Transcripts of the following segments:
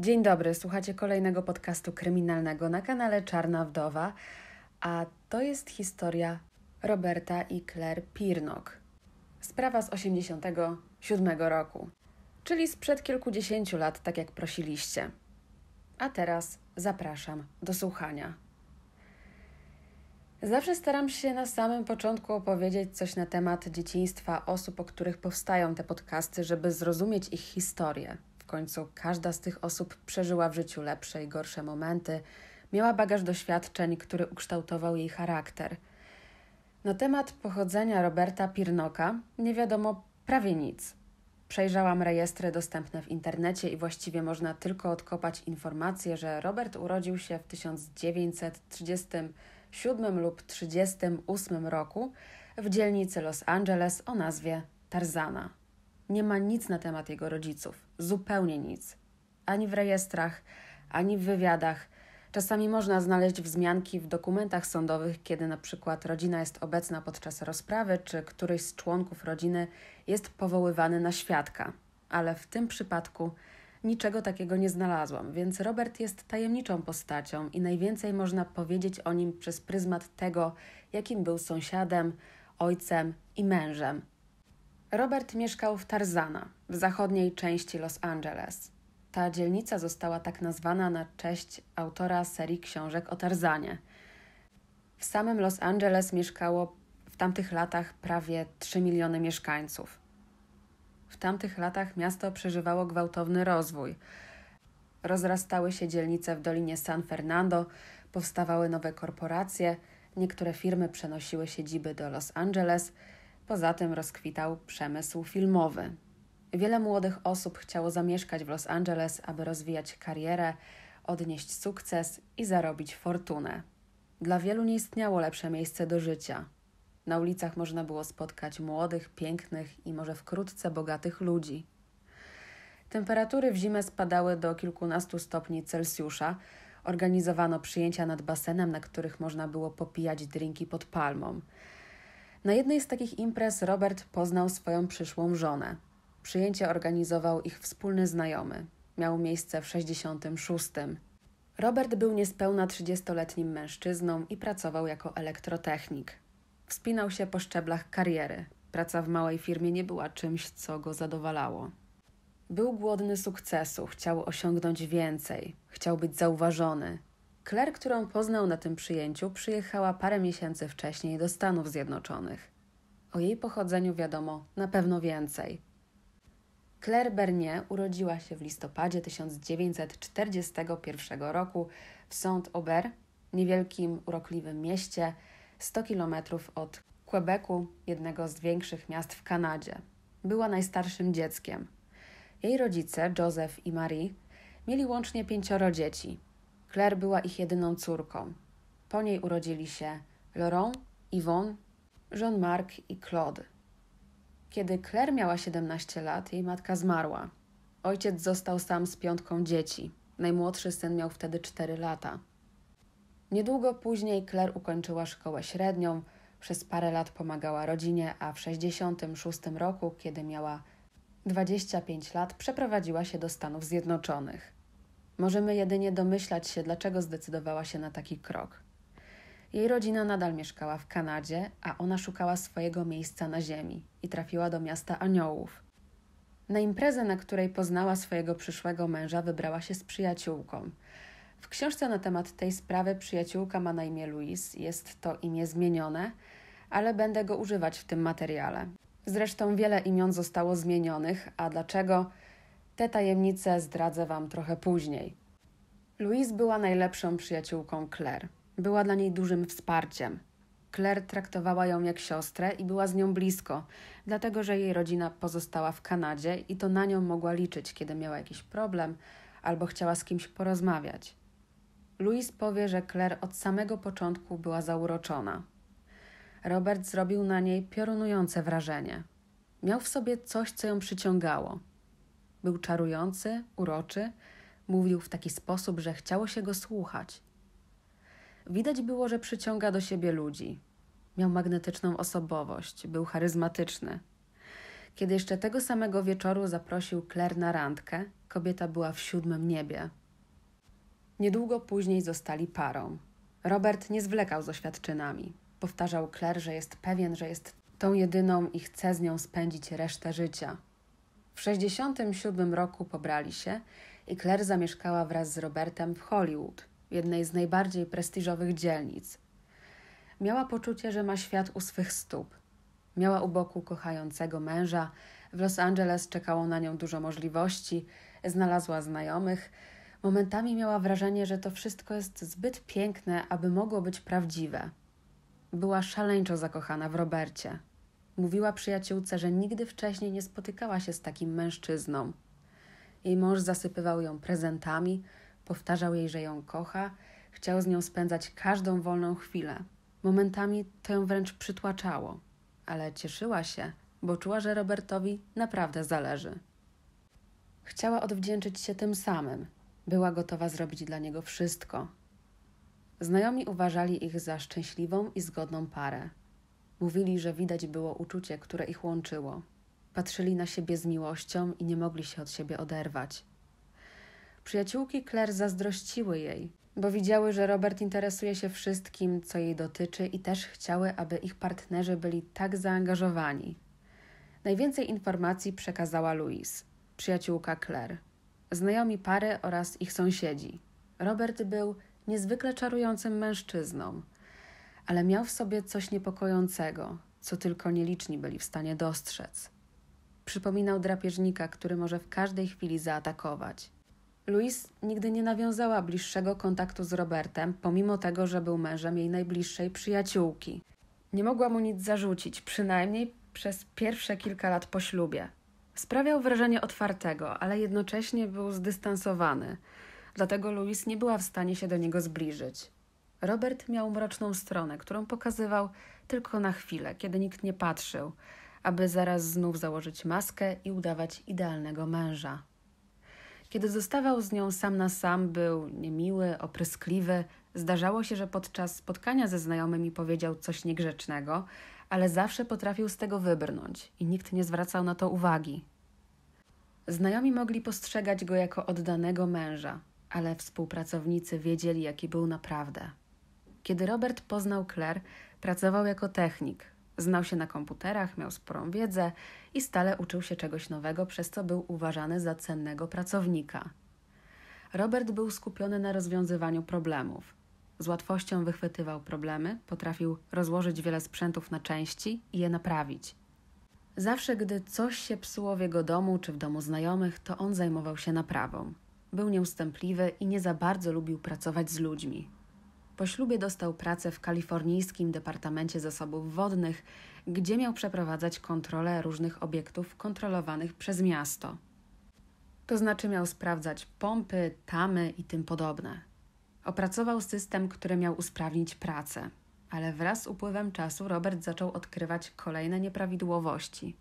Dzień dobry, słuchacie kolejnego podcastu kryminalnego na kanale Czarna Wdowa, a to jest historia Roberta i Claire Pirnok. Sprawa z 87 roku, czyli sprzed kilkudziesięciu lat, tak jak prosiliście. A teraz zapraszam do słuchania. Zawsze staram się na samym początku opowiedzieć coś na temat dzieciństwa osób, o których powstają te podcasty, żeby zrozumieć ich historię końcu każda z tych osób przeżyła w życiu lepsze i gorsze momenty, miała bagaż doświadczeń, który ukształtował jej charakter. Na temat pochodzenia Roberta Pirnoka nie wiadomo prawie nic. Przejrzałam rejestry dostępne w internecie i właściwie można tylko odkopać informację, że Robert urodził się w 1937 lub 1938 roku w dzielnicy Los Angeles o nazwie Tarzana nie ma nic na temat jego rodziców, zupełnie nic. Ani w rejestrach, ani w wywiadach. Czasami można znaleźć wzmianki w dokumentach sądowych, kiedy na przykład rodzina jest obecna podczas rozprawy, czy któryś z członków rodziny jest powoływany na świadka. Ale w tym przypadku niczego takiego nie znalazłam, więc Robert jest tajemniczą postacią i najwięcej można powiedzieć o nim przez pryzmat tego, jakim był sąsiadem, ojcem i mężem, Robert mieszkał w Tarzana, w zachodniej części Los Angeles. Ta dzielnica została tak nazwana na cześć autora serii książek o Tarzanie. W samym Los Angeles mieszkało w tamtych latach prawie 3 miliony mieszkańców. W tamtych latach miasto przeżywało gwałtowny rozwój. Rozrastały się dzielnice w Dolinie San Fernando, powstawały nowe korporacje, niektóre firmy przenosiły siedziby do Los Angeles – Poza tym rozkwitał przemysł filmowy. Wiele młodych osób chciało zamieszkać w Los Angeles, aby rozwijać karierę, odnieść sukces i zarobić fortunę. Dla wielu nie istniało lepsze miejsce do życia. Na ulicach można było spotkać młodych, pięknych i może wkrótce bogatych ludzi. Temperatury w zimę spadały do kilkunastu stopni Celsjusza. Organizowano przyjęcia nad basenem, na których można było popijać drinki pod palmą. Na jednej z takich imprez Robert poznał swoją przyszłą żonę. Przyjęcie organizował ich wspólny znajomy. Miał miejsce w 66. Robert był niespełna 30-letnim mężczyzną i pracował jako elektrotechnik. Wspinał się po szczeblach kariery. Praca w małej firmie nie była czymś, co go zadowalało. Był głodny sukcesu, chciał osiągnąć więcej, chciał być zauważony, Claire, którą poznał na tym przyjęciu, przyjechała parę miesięcy wcześniej do Stanów Zjednoczonych. O jej pochodzeniu wiadomo na pewno więcej. Claire Bernier urodziła się w listopadzie 1941 roku w Saint-Aubert, niewielkim, urokliwym mieście 100 km od Quebecu, jednego z większych miast w Kanadzie. Była najstarszym dzieckiem. Jej rodzice, Joseph i Marie, mieli łącznie pięcioro dzieci. Claire była ich jedyną córką. Po niej urodzili się Laurent, Yvonne, Jean-Marc i Claude. Kiedy Claire miała 17 lat, jej matka zmarła. Ojciec został sam z piątką dzieci. Najmłodszy syn miał wtedy 4 lata. Niedługo później Claire ukończyła szkołę średnią, przez parę lat pomagała rodzinie, a w 66 roku, kiedy miała 25 lat, przeprowadziła się do Stanów Zjednoczonych. Możemy jedynie domyślać się, dlaczego zdecydowała się na taki krok. Jej rodzina nadal mieszkała w Kanadzie, a ona szukała swojego miejsca na ziemi i trafiła do miasta Aniołów. Na imprezę, na której poznała swojego przyszłego męża, wybrała się z przyjaciółką. W książce na temat tej sprawy przyjaciółka ma na imię Louis, jest to imię zmienione, ale będę go używać w tym materiale. Zresztą wiele imion zostało zmienionych, a dlaczego? Te tajemnice zdradzę Wam trochę później. Louise była najlepszą przyjaciółką Claire. Była dla niej dużym wsparciem. Claire traktowała ją jak siostrę i była z nią blisko, dlatego że jej rodzina pozostała w Kanadzie i to na nią mogła liczyć, kiedy miała jakiś problem albo chciała z kimś porozmawiać. Louise powie, że Claire od samego początku była zauroczona. Robert zrobił na niej piorunujące wrażenie. Miał w sobie coś, co ją przyciągało – był czarujący, uroczy, mówił w taki sposób, że chciało się go słuchać. Widać było, że przyciąga do siebie ludzi. Miał magnetyczną osobowość, był charyzmatyczny. Kiedy jeszcze tego samego wieczoru zaprosił Claire na randkę, kobieta była w siódmym niebie. Niedługo później zostali parą. Robert nie zwlekał z oświadczynami. Powtarzał Claire, że jest pewien, że jest tą jedyną i chce z nią spędzić resztę życia. W 1967 roku pobrali się i Claire zamieszkała wraz z Robertem w Hollywood, jednej z najbardziej prestiżowych dzielnic. Miała poczucie, że ma świat u swych stóp. Miała u boku kochającego męża, w Los Angeles czekało na nią dużo możliwości, znalazła znajomych. Momentami miała wrażenie, że to wszystko jest zbyt piękne, aby mogło być prawdziwe. Była szaleńczo zakochana w Robercie. Mówiła przyjaciółce, że nigdy wcześniej nie spotykała się z takim mężczyzną. Jej mąż zasypywał ją prezentami, powtarzał jej, że ją kocha, chciał z nią spędzać każdą wolną chwilę. Momentami to ją wręcz przytłaczało, ale cieszyła się, bo czuła, że Robertowi naprawdę zależy. Chciała odwdzięczyć się tym samym. Była gotowa zrobić dla niego wszystko. Znajomi uważali ich za szczęśliwą i zgodną parę. Mówili, że widać było uczucie, które ich łączyło. Patrzyli na siebie z miłością i nie mogli się od siebie oderwać. Przyjaciółki Claire zazdrościły jej, bo widziały, że Robert interesuje się wszystkim, co jej dotyczy, i też chciały, aby ich partnerzy byli tak zaangażowani. Najwięcej informacji przekazała Louise, przyjaciółka Claire, znajomi pary oraz ich sąsiedzi. Robert był niezwykle czarującym mężczyzną ale miał w sobie coś niepokojącego, co tylko nieliczni byli w stanie dostrzec. Przypominał drapieżnika, który może w każdej chwili zaatakować. Louise nigdy nie nawiązała bliższego kontaktu z Robertem, pomimo tego, że był mężem jej najbliższej przyjaciółki. Nie mogła mu nic zarzucić, przynajmniej przez pierwsze kilka lat po ślubie. Sprawiał wrażenie otwartego, ale jednocześnie był zdystansowany, dlatego Louise nie była w stanie się do niego zbliżyć. Robert miał mroczną stronę, którą pokazywał tylko na chwilę, kiedy nikt nie patrzył, aby zaraz znów założyć maskę i udawać idealnego męża. Kiedy zostawał z nią sam na sam, był niemiły, opryskliwy. Zdarzało się, że podczas spotkania ze znajomymi powiedział coś niegrzecznego, ale zawsze potrafił z tego wybrnąć i nikt nie zwracał na to uwagi. Znajomi mogli postrzegać go jako oddanego męża, ale współpracownicy wiedzieli, jaki był naprawdę. Kiedy Robert poznał Claire, pracował jako technik. Znał się na komputerach, miał sporą wiedzę i stale uczył się czegoś nowego, przez co był uważany za cennego pracownika. Robert był skupiony na rozwiązywaniu problemów. Z łatwością wychwytywał problemy, potrafił rozłożyć wiele sprzętów na części i je naprawić. Zawsze, gdy coś się psuło w jego domu czy w domu znajomych, to on zajmował się naprawą. Był nieustępliwy i nie za bardzo lubił pracować z ludźmi. Po ślubie dostał pracę w kalifornijskim Departamencie Zasobów Wodnych, gdzie miał przeprowadzać kontrolę różnych obiektów kontrolowanych przez miasto. To znaczy miał sprawdzać pompy, tamy i tym podobne. Opracował system, który miał usprawnić pracę, ale wraz z upływem czasu Robert zaczął odkrywać kolejne nieprawidłowości.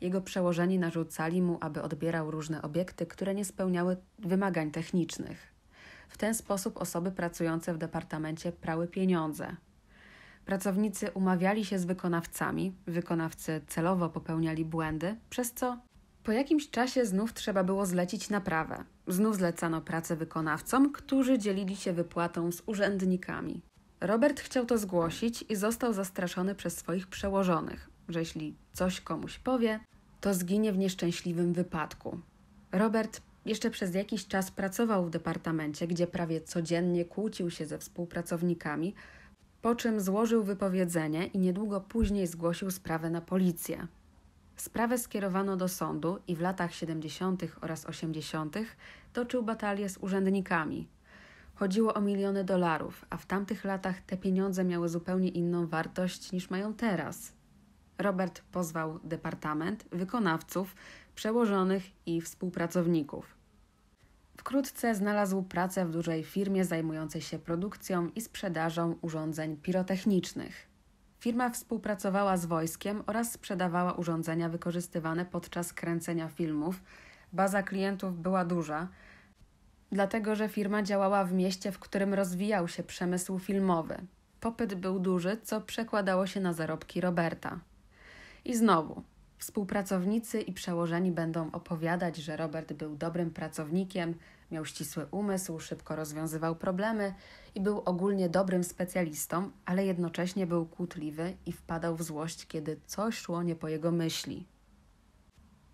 Jego przełożeni narzucali mu, aby odbierał różne obiekty, które nie spełniały wymagań technicznych. W ten sposób osoby pracujące w departamencie prały pieniądze. Pracownicy umawiali się z wykonawcami, wykonawcy celowo popełniali błędy, przez co po jakimś czasie znów trzeba było zlecić naprawę. Znów zlecano pracę wykonawcom, którzy dzielili się wypłatą z urzędnikami. Robert chciał to zgłosić i został zastraszony przez swoich przełożonych, że jeśli coś komuś powie, to zginie w nieszczęśliwym wypadku. Robert jeszcze przez jakiś czas pracował w departamencie, gdzie prawie codziennie kłócił się ze współpracownikami, po czym złożył wypowiedzenie i niedługo później zgłosił sprawę na policję. Sprawę skierowano do sądu i w latach 70. oraz 80. toczył batalię z urzędnikami. Chodziło o miliony dolarów, a w tamtych latach te pieniądze miały zupełnie inną wartość niż mają teraz. Robert pozwał departament, wykonawców, przełożonych i współpracowników. Wkrótce znalazł pracę w dużej firmie zajmującej się produkcją i sprzedażą urządzeń pirotechnicznych. Firma współpracowała z wojskiem oraz sprzedawała urządzenia wykorzystywane podczas kręcenia filmów. Baza klientów była duża, dlatego że firma działała w mieście, w którym rozwijał się przemysł filmowy. Popyt był duży, co przekładało się na zarobki Roberta. I znowu, Współpracownicy i przełożeni będą opowiadać, że Robert był dobrym pracownikiem, miał ścisły umysł, szybko rozwiązywał problemy i był ogólnie dobrym specjalistą, ale jednocześnie był kłótliwy i wpadał w złość, kiedy coś szło nie po jego myśli.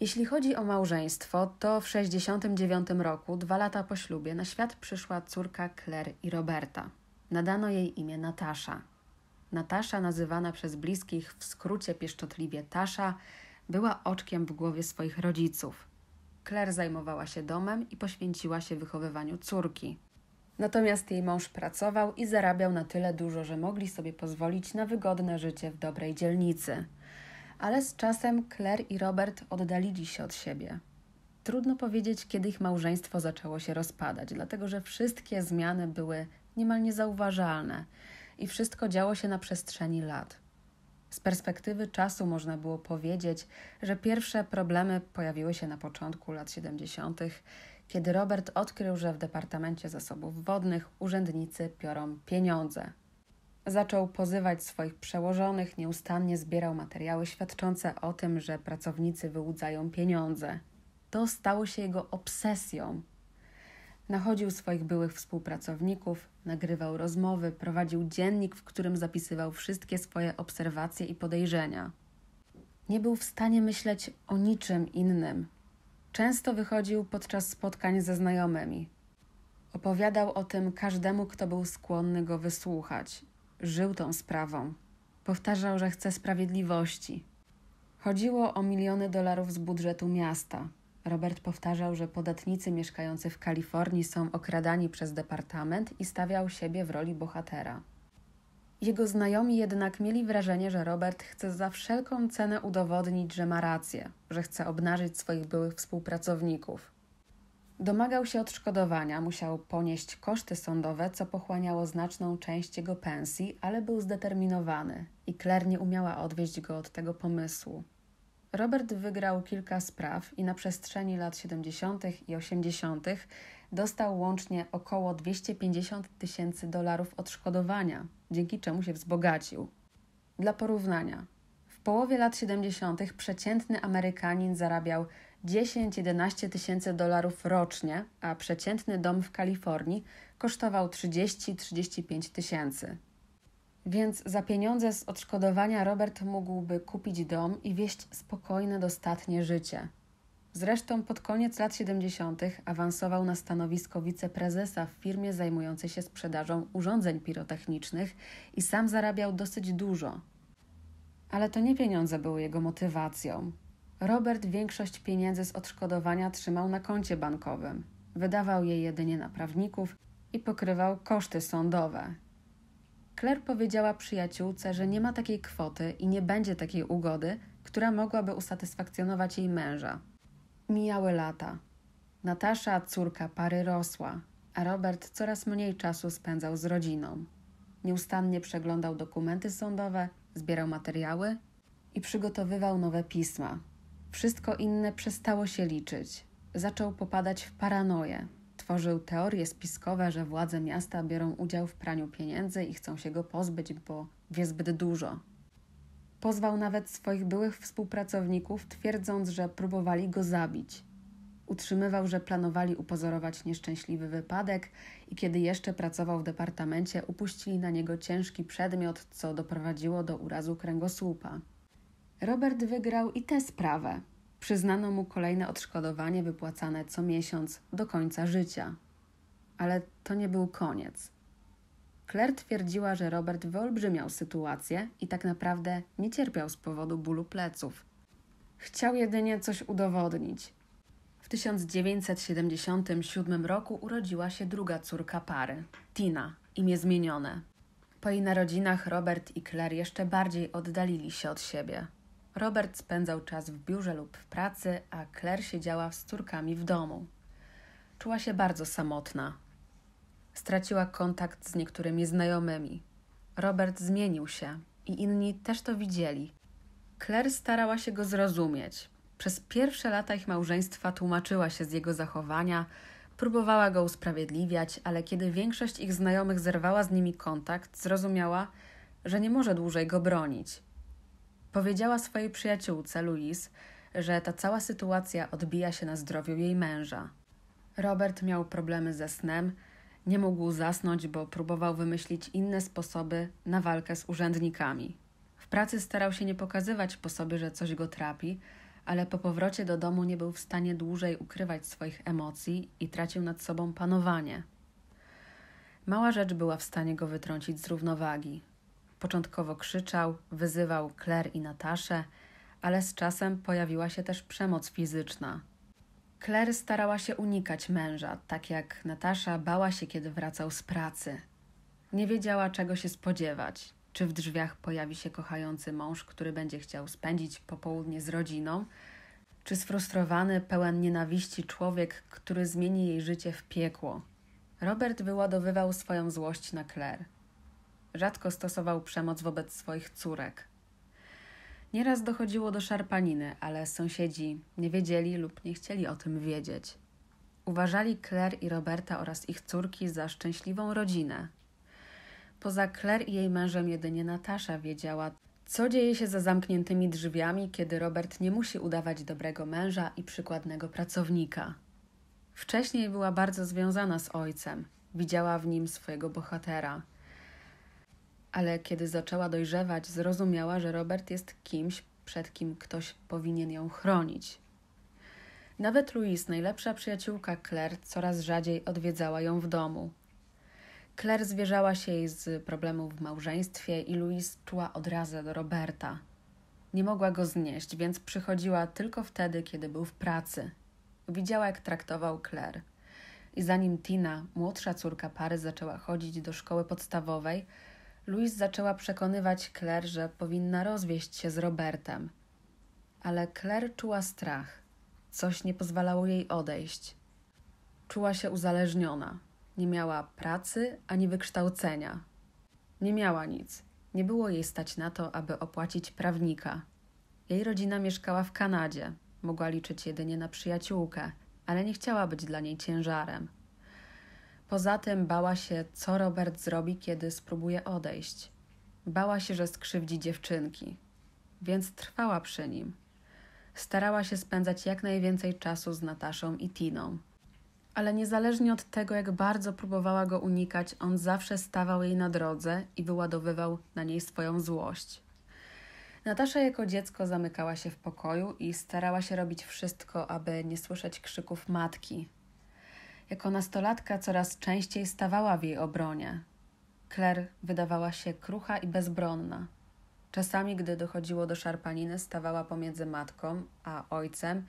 Jeśli chodzi o małżeństwo, to w 1969 roku, dwa lata po ślubie, na świat przyszła córka Claire i Roberta. Nadano jej imię Natasza. Natasza, nazywana przez bliskich w skrócie pieszczotliwie Tasza, była oczkiem w głowie swoich rodziców. Claire zajmowała się domem i poświęciła się wychowywaniu córki. Natomiast jej mąż pracował i zarabiał na tyle dużo, że mogli sobie pozwolić na wygodne życie w dobrej dzielnicy. Ale z czasem Claire i Robert oddalili się od siebie. Trudno powiedzieć, kiedy ich małżeństwo zaczęło się rozpadać, dlatego że wszystkie zmiany były niemal niezauważalne i wszystko działo się na przestrzeni lat. Z perspektywy czasu można było powiedzieć, że pierwsze problemy pojawiły się na początku lat 70., kiedy Robert odkrył, że w Departamencie Zasobów Wodnych urzędnicy piorą pieniądze. Zaczął pozywać swoich przełożonych, nieustannie zbierał materiały świadczące o tym, że pracownicy wyłudzają pieniądze. To stało się jego obsesją, Nachodził swoich byłych współpracowników, nagrywał rozmowy, prowadził dziennik, w którym zapisywał wszystkie swoje obserwacje i podejrzenia. Nie był w stanie myśleć o niczym innym. Często wychodził podczas spotkań ze znajomymi. Opowiadał o tym każdemu, kto był skłonny go wysłuchać. Żył tą sprawą. Powtarzał, że chce sprawiedliwości. Chodziło o miliony dolarów z budżetu miasta. Robert powtarzał, że podatnicy mieszkający w Kalifornii są okradani przez departament i stawiał siebie w roli bohatera. Jego znajomi jednak mieli wrażenie, że Robert chce za wszelką cenę udowodnić, że ma rację, że chce obnażyć swoich byłych współpracowników. Domagał się odszkodowania, musiał ponieść koszty sądowe, co pochłaniało znaczną część jego pensji, ale był zdeterminowany i Claire nie umiała odwieźć go od tego pomysłu. Robert wygrał kilka spraw i na przestrzeni lat 70. i 80. dostał łącznie około 250 tysięcy dolarów odszkodowania, dzięki czemu się wzbogacił. Dla porównania, w połowie lat 70. przeciętny Amerykanin zarabiał 10-11 tysięcy dolarów rocznie, a przeciętny dom w Kalifornii kosztował 30-35 tysięcy. Więc za pieniądze z odszkodowania Robert mógłby kupić dom i wieść spokojne, dostatnie życie. Zresztą pod koniec lat 70. awansował na stanowisko wiceprezesa w firmie zajmującej się sprzedażą urządzeń pirotechnicznych i sam zarabiał dosyć dużo. Ale to nie pieniądze były jego motywacją. Robert większość pieniędzy z odszkodowania trzymał na koncie bankowym. Wydawał je jedynie na prawników i pokrywał koszty sądowe, Claire powiedziała przyjaciółce, że nie ma takiej kwoty i nie będzie takiej ugody, która mogłaby usatysfakcjonować jej męża. Mijały lata. Natasza, córka pary, rosła, a Robert coraz mniej czasu spędzał z rodziną. Nieustannie przeglądał dokumenty sądowe, zbierał materiały i przygotowywał nowe pisma. Wszystko inne przestało się liczyć. Zaczął popadać w paranoję, tworzył teorie spiskowe, że władze miasta biorą udział w praniu pieniędzy i chcą się go pozbyć, bo wie zbyt dużo. Pozwał nawet swoich byłych współpracowników, twierdząc, że próbowali go zabić. Utrzymywał, że planowali upozorować nieszczęśliwy wypadek i kiedy jeszcze pracował w departamencie, upuścili na niego ciężki przedmiot, co doprowadziło do urazu kręgosłupa. Robert wygrał i tę sprawę. Przyznano mu kolejne odszkodowanie wypłacane co miesiąc do końca życia. Ale to nie był koniec. Claire twierdziła, że Robert wyolbrzymiał sytuację i tak naprawdę nie cierpiał z powodu bólu pleców. Chciał jedynie coś udowodnić. W 1977 roku urodziła się druga córka pary, Tina, imię zmienione. Po jej narodzinach Robert i Claire jeszcze bardziej oddalili się od siebie. Robert spędzał czas w biurze lub w pracy, a Claire siedziała z córkami w domu. Czuła się bardzo samotna. Straciła kontakt z niektórymi znajomymi. Robert zmienił się i inni też to widzieli. Claire starała się go zrozumieć. Przez pierwsze lata ich małżeństwa tłumaczyła się z jego zachowania, próbowała go usprawiedliwiać, ale kiedy większość ich znajomych zerwała z nimi kontakt, zrozumiała, że nie może dłużej go bronić. Powiedziała swojej przyjaciółce Louise, że ta cała sytuacja odbija się na zdrowiu jej męża. Robert miał problemy ze snem, nie mógł zasnąć, bo próbował wymyślić inne sposoby na walkę z urzędnikami. W pracy starał się nie pokazywać po sobie, że coś go trapi, ale po powrocie do domu nie był w stanie dłużej ukrywać swoich emocji i tracił nad sobą panowanie. Mała rzecz była w stanie go wytrącić z równowagi. Początkowo krzyczał, wyzywał Claire i Nataszę, ale z czasem pojawiła się też przemoc fizyczna. Claire starała się unikać męża, tak jak Natasza bała się, kiedy wracał z pracy. Nie wiedziała, czego się spodziewać. Czy w drzwiach pojawi się kochający mąż, który będzie chciał spędzić popołudnie z rodziną, czy sfrustrowany, pełen nienawiści człowiek, który zmieni jej życie w piekło. Robert wyładowywał swoją złość na Claire. Rzadko stosował przemoc wobec swoich córek. Nieraz dochodziło do szarpaniny, ale sąsiedzi nie wiedzieli lub nie chcieli o tym wiedzieć. Uważali Claire i Roberta oraz ich córki za szczęśliwą rodzinę. Poza Claire i jej mężem jedynie Natasza wiedziała, co dzieje się za zamkniętymi drzwiami, kiedy Robert nie musi udawać dobrego męża i przykładnego pracownika. Wcześniej była bardzo związana z ojcem, widziała w nim swojego bohatera – ale kiedy zaczęła dojrzewać, zrozumiała, że Robert jest kimś, przed kim ktoś powinien ją chronić. Nawet Louise, najlepsza przyjaciółka Claire, coraz rzadziej odwiedzała ją w domu. Claire zwierzała się jej z problemów w małżeństwie i Louise czuła odrazę do Roberta. Nie mogła go znieść, więc przychodziła tylko wtedy, kiedy był w pracy. Widziała, jak traktował Claire. I zanim Tina, młodsza córka pary, zaczęła chodzić do szkoły podstawowej, Louise zaczęła przekonywać Claire, że powinna rozwieść się z Robertem. Ale Claire czuła strach. Coś nie pozwalało jej odejść. Czuła się uzależniona. Nie miała pracy ani wykształcenia. Nie miała nic. Nie było jej stać na to, aby opłacić prawnika. Jej rodzina mieszkała w Kanadzie. Mogła liczyć jedynie na przyjaciółkę, ale nie chciała być dla niej ciężarem. Poza tym bała się, co Robert zrobi, kiedy spróbuje odejść. Bała się, że skrzywdzi dziewczynki, więc trwała przy nim. Starała się spędzać jak najwięcej czasu z Nataszą i Tiną. Ale niezależnie od tego, jak bardzo próbowała go unikać, on zawsze stawał jej na drodze i wyładowywał na niej swoją złość. Natasza jako dziecko zamykała się w pokoju i starała się robić wszystko, aby nie słyszeć krzyków matki, jako nastolatka coraz częściej stawała w jej obronie. Claire wydawała się krucha i bezbronna. Czasami, gdy dochodziło do szarpaniny, stawała pomiędzy matką a ojcem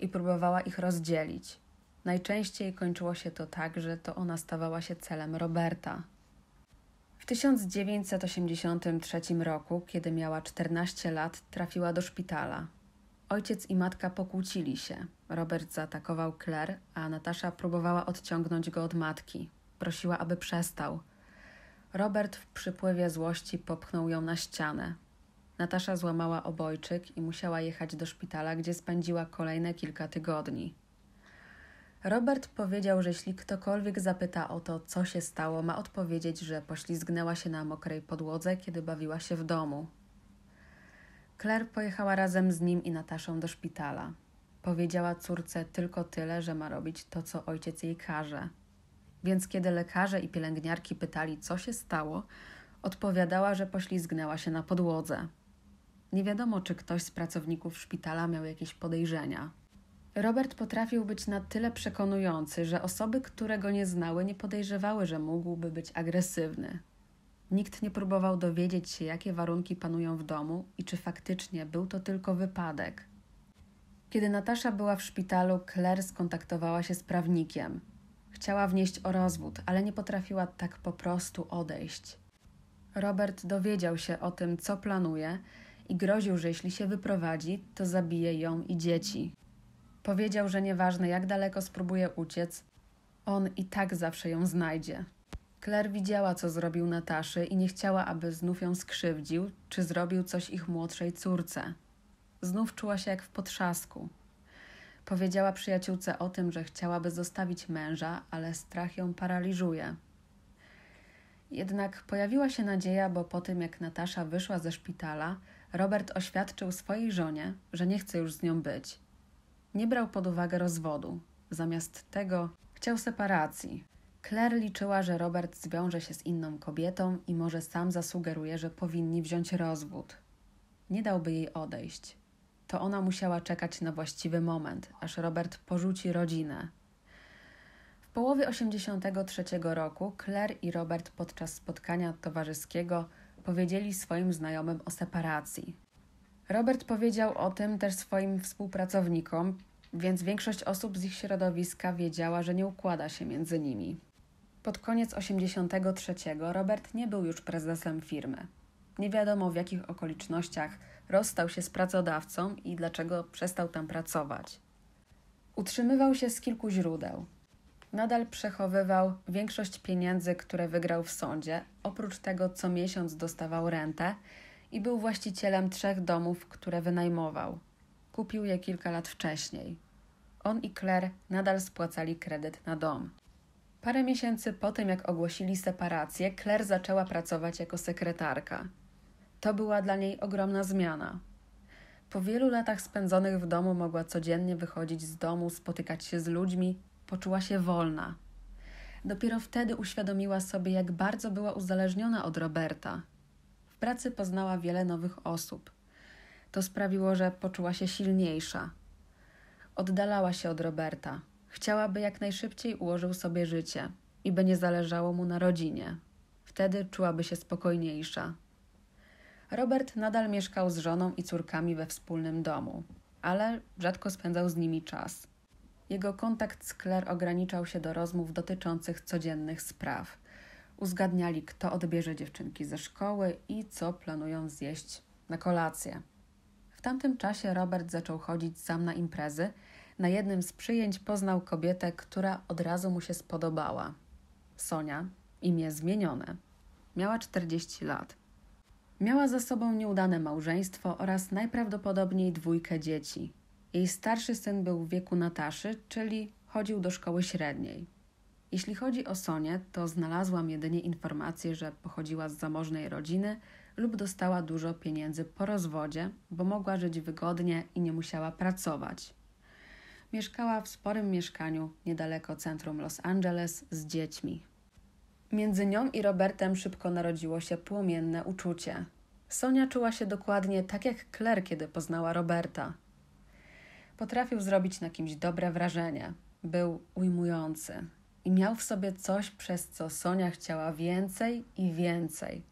i próbowała ich rozdzielić. Najczęściej kończyło się to tak, że to ona stawała się celem Roberta. W 1983 roku, kiedy miała 14 lat, trafiła do szpitala. Ojciec i matka pokłócili się. Robert zaatakował Claire, a Natasza próbowała odciągnąć go od matki. Prosiła, aby przestał. Robert w przypływie złości popchnął ją na ścianę. Natasza złamała obojczyk i musiała jechać do szpitala, gdzie spędziła kolejne kilka tygodni. Robert powiedział, że jeśli ktokolwiek zapyta o to, co się stało, ma odpowiedzieć, że poślizgnęła się na mokrej podłodze, kiedy bawiła się w domu. Claire pojechała razem z nim i Nataszą do szpitala. Powiedziała córce tylko tyle, że ma robić to, co ojciec jej każe. Więc kiedy lekarze i pielęgniarki pytali, co się stało, odpowiadała, że poślizgnęła się na podłodze. Nie wiadomo, czy ktoś z pracowników szpitala miał jakieś podejrzenia. Robert potrafił być na tyle przekonujący, że osoby, które go nie znały, nie podejrzewały, że mógłby być agresywny. Nikt nie próbował dowiedzieć się, jakie warunki panują w domu i czy faktycznie był to tylko wypadek. Kiedy Natasza była w szpitalu, Claire skontaktowała się z prawnikiem. Chciała wnieść o rozwód, ale nie potrafiła tak po prostu odejść. Robert dowiedział się o tym, co planuje i groził, że jeśli się wyprowadzi, to zabije ją i dzieci. Powiedział, że nieważne jak daleko spróbuje uciec, on i tak zawsze ją znajdzie. Claire widziała, co zrobił Nataszy i nie chciała, aby znów ją skrzywdził, czy zrobił coś ich młodszej córce. Znów czuła się jak w potrzasku. Powiedziała przyjaciółce o tym, że chciałaby zostawić męża, ale strach ją paraliżuje. Jednak pojawiła się nadzieja, bo po tym jak Natasza wyszła ze szpitala, Robert oświadczył swojej żonie, że nie chce już z nią być. Nie brał pod uwagę rozwodu. Zamiast tego chciał separacji. Claire liczyła, że Robert zwiąże się z inną kobietą i może sam zasugeruje, że powinni wziąć rozwód. Nie dałby jej odejść to ona musiała czekać na właściwy moment, aż Robert porzuci rodzinę. W połowie 1983 roku Claire i Robert podczas spotkania towarzyskiego powiedzieli swoim znajomym o separacji. Robert powiedział o tym też swoim współpracownikom, więc większość osób z ich środowiska wiedziała, że nie układa się między nimi. Pod koniec 1983 Robert nie był już prezesem firmy. Nie wiadomo w jakich okolicznościach rozstał się z pracodawcą i dlaczego przestał tam pracować. Utrzymywał się z kilku źródeł. Nadal przechowywał większość pieniędzy, które wygrał w sądzie, oprócz tego co miesiąc dostawał rentę i był właścicielem trzech domów, które wynajmował. Kupił je kilka lat wcześniej. On i Claire nadal spłacali kredyt na dom. Parę miesięcy po tym, jak ogłosili separację, Claire zaczęła pracować jako sekretarka. To była dla niej ogromna zmiana. Po wielu latach spędzonych w domu mogła codziennie wychodzić z domu, spotykać się z ludźmi, poczuła się wolna. Dopiero wtedy uświadomiła sobie, jak bardzo była uzależniona od Roberta. W pracy poznała wiele nowych osób. To sprawiło, że poczuła się silniejsza. Oddalała się od Roberta. Chciałaby jak najszybciej ułożył sobie życie i by nie zależało mu na rodzinie. Wtedy czułaby się spokojniejsza. Robert nadal mieszkał z żoną i córkami we wspólnym domu, ale rzadko spędzał z nimi czas. Jego kontakt z Claire ograniczał się do rozmów dotyczących codziennych spraw. Uzgadniali, kto odbierze dziewczynki ze szkoły i co planują zjeść na kolację. W tamtym czasie Robert zaczął chodzić sam na imprezy. Na jednym z przyjęć poznał kobietę, która od razu mu się spodobała. Sonia, imię zmienione. Miała 40 lat. Miała za sobą nieudane małżeństwo oraz najprawdopodobniej dwójkę dzieci. Jej starszy syn był w wieku Nataszy, czyli chodził do szkoły średniej. Jeśli chodzi o Sonię, to znalazłam jedynie informację, że pochodziła z zamożnej rodziny lub dostała dużo pieniędzy po rozwodzie, bo mogła żyć wygodnie i nie musiała pracować. Mieszkała w sporym mieszkaniu niedaleko centrum Los Angeles z dziećmi. Między nią i Robertem szybko narodziło się płomienne uczucie. Sonia czuła się dokładnie tak jak Claire, kiedy poznała Roberta. Potrafił zrobić na kimś dobre wrażenie, był ujmujący i miał w sobie coś, przez co Sonia chciała więcej i więcej.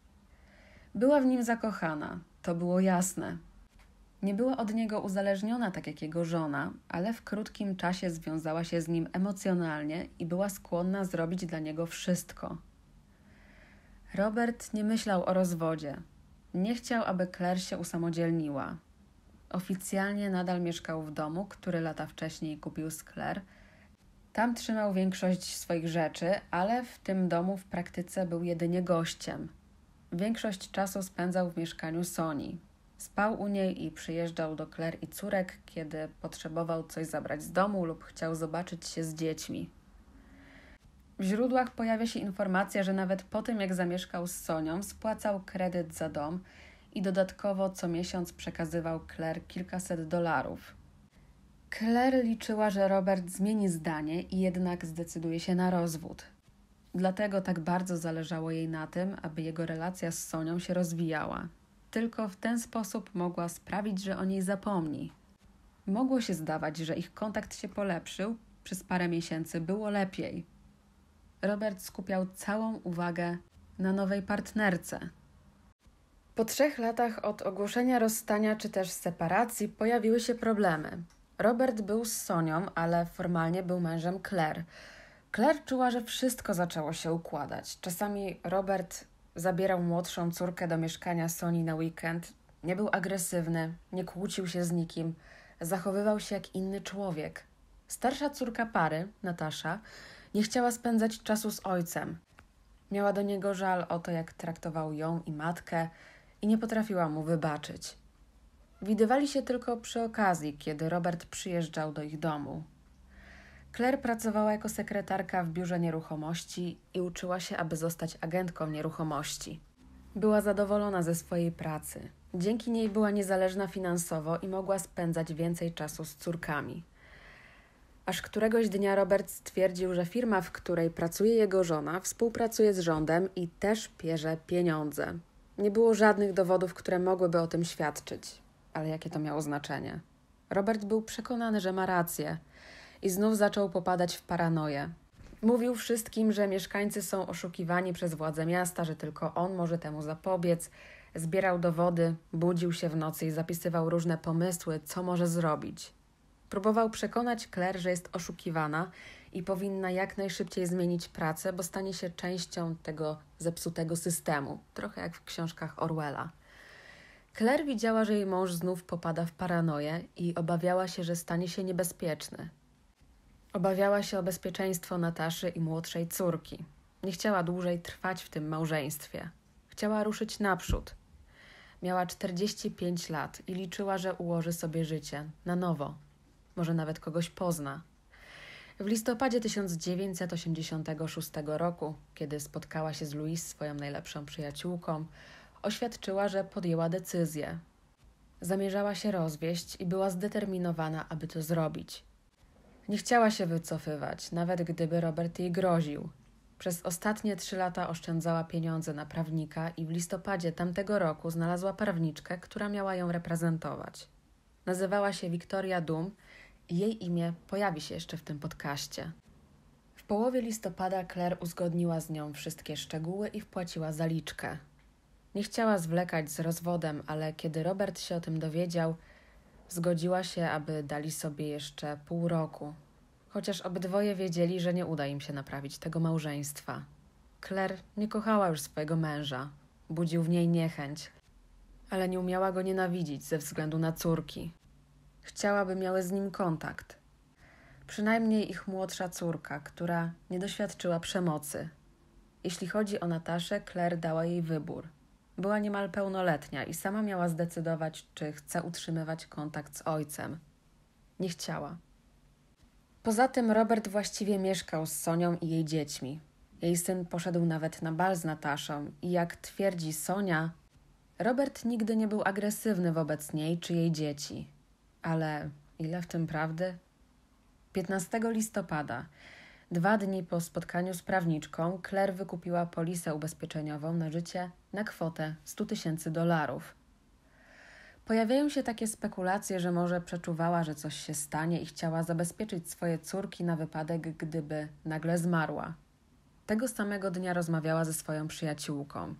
Była w nim zakochana, to było jasne. Nie była od niego uzależniona tak jak jego żona, ale w krótkim czasie związała się z nim emocjonalnie i była skłonna zrobić dla niego wszystko. Robert nie myślał o rozwodzie. Nie chciał, aby Claire się usamodzielniła. Oficjalnie nadal mieszkał w domu, który lata wcześniej kupił z Claire. Tam trzymał większość swoich rzeczy, ale w tym domu w praktyce był jedynie gościem. Większość czasu spędzał w mieszkaniu Sony. Spał u niej i przyjeżdżał do Claire i córek, kiedy potrzebował coś zabrać z domu lub chciał zobaczyć się z dziećmi. W źródłach pojawia się informacja, że nawet po tym jak zamieszkał z Sonią, spłacał kredyt za dom i dodatkowo co miesiąc przekazywał Claire kilkaset dolarów. Claire liczyła, że Robert zmieni zdanie i jednak zdecyduje się na rozwód. Dlatego tak bardzo zależało jej na tym, aby jego relacja z Sonią się rozwijała. Tylko w ten sposób mogła sprawić, że o niej zapomni. Mogło się zdawać, że ich kontakt się polepszył, przez parę miesięcy było lepiej. Robert skupiał całą uwagę na nowej partnerce. Po trzech latach od ogłoszenia rozstania czy też separacji pojawiły się problemy. Robert był z Sonią, ale formalnie był mężem Claire. Claire czuła, że wszystko zaczęło się układać. Czasami Robert zabierał młodszą córkę do mieszkania Sony na weekend. Nie był agresywny, nie kłócił się z nikim, zachowywał się jak inny człowiek. Starsza córka pary, Natasza, nie chciała spędzać czasu z ojcem. Miała do niego żal o to, jak traktował ją i matkę, i nie potrafiła mu wybaczyć. Widywali się tylko przy okazji, kiedy Robert przyjeżdżał do ich domu. Claire pracowała jako sekretarka w biurze nieruchomości i uczyła się, aby zostać agentką nieruchomości. Była zadowolona ze swojej pracy. Dzięki niej była niezależna finansowo i mogła spędzać więcej czasu z córkami. Aż któregoś dnia Robert stwierdził, że firma, w której pracuje jego żona, współpracuje z rządem i też pierze pieniądze. Nie było żadnych dowodów, które mogłyby o tym świadczyć. Ale jakie to miało znaczenie? Robert był przekonany, że ma rację i znów zaczął popadać w paranoję. Mówił wszystkim, że mieszkańcy są oszukiwani przez władze miasta, że tylko on może temu zapobiec. Zbierał dowody, budził się w nocy i zapisywał różne pomysły, co może zrobić. Próbował przekonać Claire, że jest oszukiwana i powinna jak najszybciej zmienić pracę, bo stanie się częścią tego zepsutego systemu, trochę jak w książkach Orwella. Claire widziała, że jej mąż znów popada w paranoję i obawiała się, że stanie się niebezpieczny. Obawiała się o bezpieczeństwo Nataszy i młodszej córki. Nie chciała dłużej trwać w tym małżeństwie. Chciała ruszyć naprzód. Miała 45 lat i liczyła, że ułoży sobie życie na nowo, może nawet kogoś pozna. W listopadzie 1986 roku, kiedy spotkała się z Louise, swoją najlepszą przyjaciółką, oświadczyła, że podjęła decyzję. Zamierzała się rozwieść i była zdeterminowana, aby to zrobić. Nie chciała się wycofywać, nawet gdyby Robert jej groził. Przez ostatnie trzy lata oszczędzała pieniądze na prawnika i w listopadzie tamtego roku znalazła prawniczkę, która miała ją reprezentować. Nazywała się Victoria Dum jej imię pojawi się jeszcze w tym podcaście. W połowie listopada Claire uzgodniła z nią wszystkie szczegóły i wpłaciła zaliczkę. Nie chciała zwlekać z rozwodem, ale kiedy Robert się o tym dowiedział, zgodziła się, aby dali sobie jeszcze pół roku, chociaż obydwoje wiedzieli, że nie uda im się naprawić tego małżeństwa. Claire nie kochała już swojego męża, budził w niej niechęć, ale nie umiała go nienawidzić ze względu na córki. Chciałaby miały z nim kontakt. Przynajmniej ich młodsza córka, która nie doświadczyła przemocy. Jeśli chodzi o Nataszę, Claire dała jej wybór. Była niemal pełnoletnia i sama miała zdecydować, czy chce utrzymywać kontakt z ojcem. Nie chciała. Poza tym Robert właściwie mieszkał z Sonią i jej dziećmi. Jej syn poszedł nawet na bal z Nataszą i jak twierdzi Sonia, Robert nigdy nie był agresywny wobec niej czy jej dzieci. Ale ile w tym prawdy? 15 listopada, dwa dni po spotkaniu z prawniczką, Claire wykupiła polisę ubezpieczeniową na życie na kwotę 100 tysięcy dolarów. Pojawiają się takie spekulacje, że może przeczuwała, że coś się stanie i chciała zabezpieczyć swoje córki na wypadek, gdyby nagle zmarła. Tego samego dnia rozmawiała ze swoją przyjaciółką.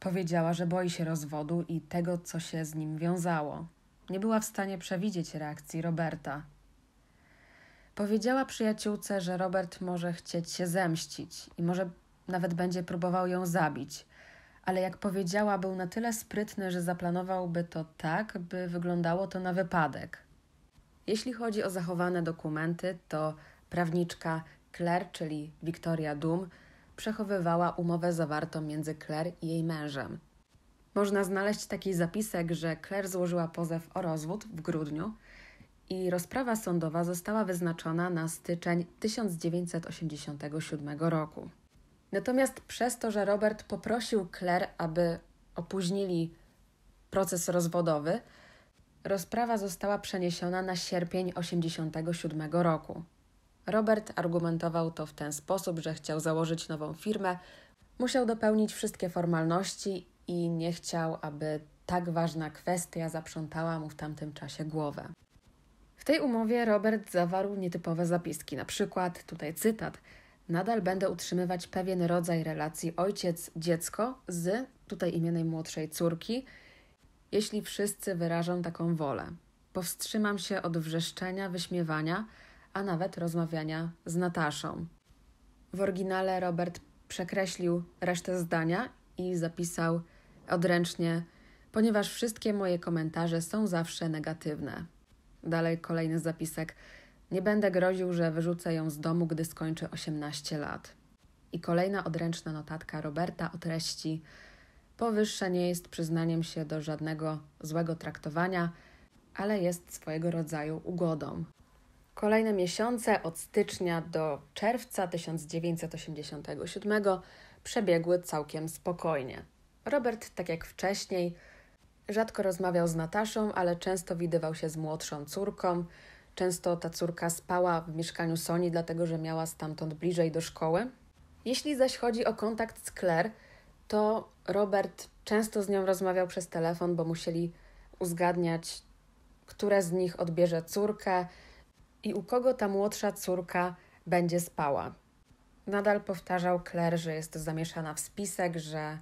Powiedziała, że boi się rozwodu i tego, co się z nim wiązało. Nie była w stanie przewidzieć reakcji Roberta. Powiedziała przyjaciółce, że Robert może chcieć się zemścić i może nawet będzie próbował ją zabić, ale jak powiedziała, był na tyle sprytny, że zaplanowałby to tak, by wyglądało to na wypadek. Jeśli chodzi o zachowane dokumenty, to prawniczka Claire, czyli Victoria Dum, przechowywała umowę zawartą między Claire i jej mężem, można znaleźć taki zapisek, że Claire złożyła pozew o rozwód w grudniu i rozprawa sądowa została wyznaczona na styczeń 1987 roku. Natomiast przez to, że Robert poprosił Claire, aby opóźnili proces rozwodowy, rozprawa została przeniesiona na sierpień 1987 roku. Robert argumentował to w ten sposób, że chciał założyć nową firmę, musiał dopełnić wszystkie formalności i nie chciał, aby tak ważna kwestia zaprzątała mu w tamtym czasie głowę. W tej umowie Robert zawarł nietypowe zapiski, na przykład tutaj cytat: Nadal będę utrzymywać pewien rodzaj relacji ojciec-dziecko z tutaj imiennej młodszej córki, jeśli wszyscy wyrażą taką wolę. Powstrzymam się od wrzeszczenia, wyśmiewania, a nawet rozmawiania z Nataszą. W oryginale Robert przekreślił resztę zdania i zapisał odręcznie, ponieważ wszystkie moje komentarze są zawsze negatywne. Dalej kolejny zapisek. Nie będę groził, że wyrzucę ją z domu, gdy skończy 18 lat. I kolejna odręczna notatka Roberta o treści: Powyższe nie jest przyznaniem się do żadnego złego traktowania, ale jest swojego rodzaju ugodą. Kolejne miesiące od stycznia do czerwca 1987 przebiegły całkiem spokojnie. Robert, tak jak wcześniej, rzadko rozmawiał z Nataszą, ale często widywał się z młodszą córką. Często ta córka spała w mieszkaniu Soni, dlatego że miała stamtąd bliżej do szkoły. Jeśli zaś chodzi o kontakt z Claire, to Robert często z nią rozmawiał przez telefon, bo musieli uzgadniać, które z nich odbierze córkę i u kogo ta młodsza córka będzie spała. Nadal powtarzał Claire, że jest zamieszana w spisek, że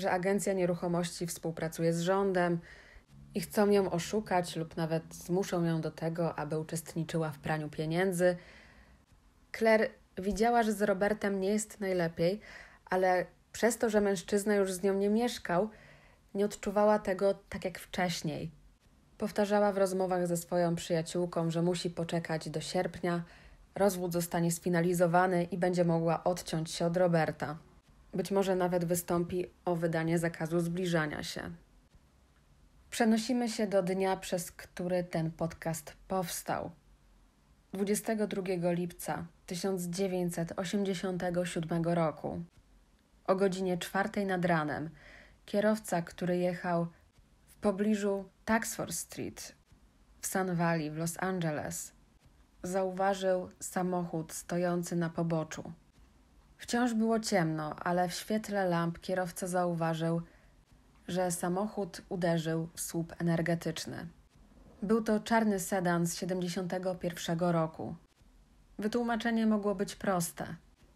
że agencja nieruchomości współpracuje z rządem i chcą ją oszukać lub nawet zmuszą ją do tego, aby uczestniczyła w praniu pieniędzy. Claire widziała, że z Robertem nie jest najlepiej, ale przez to, że mężczyzna już z nią nie mieszkał, nie odczuwała tego tak jak wcześniej. Powtarzała w rozmowach ze swoją przyjaciółką, że musi poczekać do sierpnia, rozwód zostanie sfinalizowany i będzie mogła odciąć się od Roberta. Być może nawet wystąpi o wydanie zakazu zbliżania się. Przenosimy się do dnia, przez który ten podcast powstał. 22 lipca 1987 roku. O godzinie czwartej nad ranem kierowca, który jechał w pobliżu Taxford Street w Sun Valley w Los Angeles, zauważył samochód stojący na poboczu. Wciąż było ciemno, ale w świetle lamp kierowca zauważył, że samochód uderzył w słup energetyczny. Był to czarny sedan z 71 roku. Wytłumaczenie mogło być proste.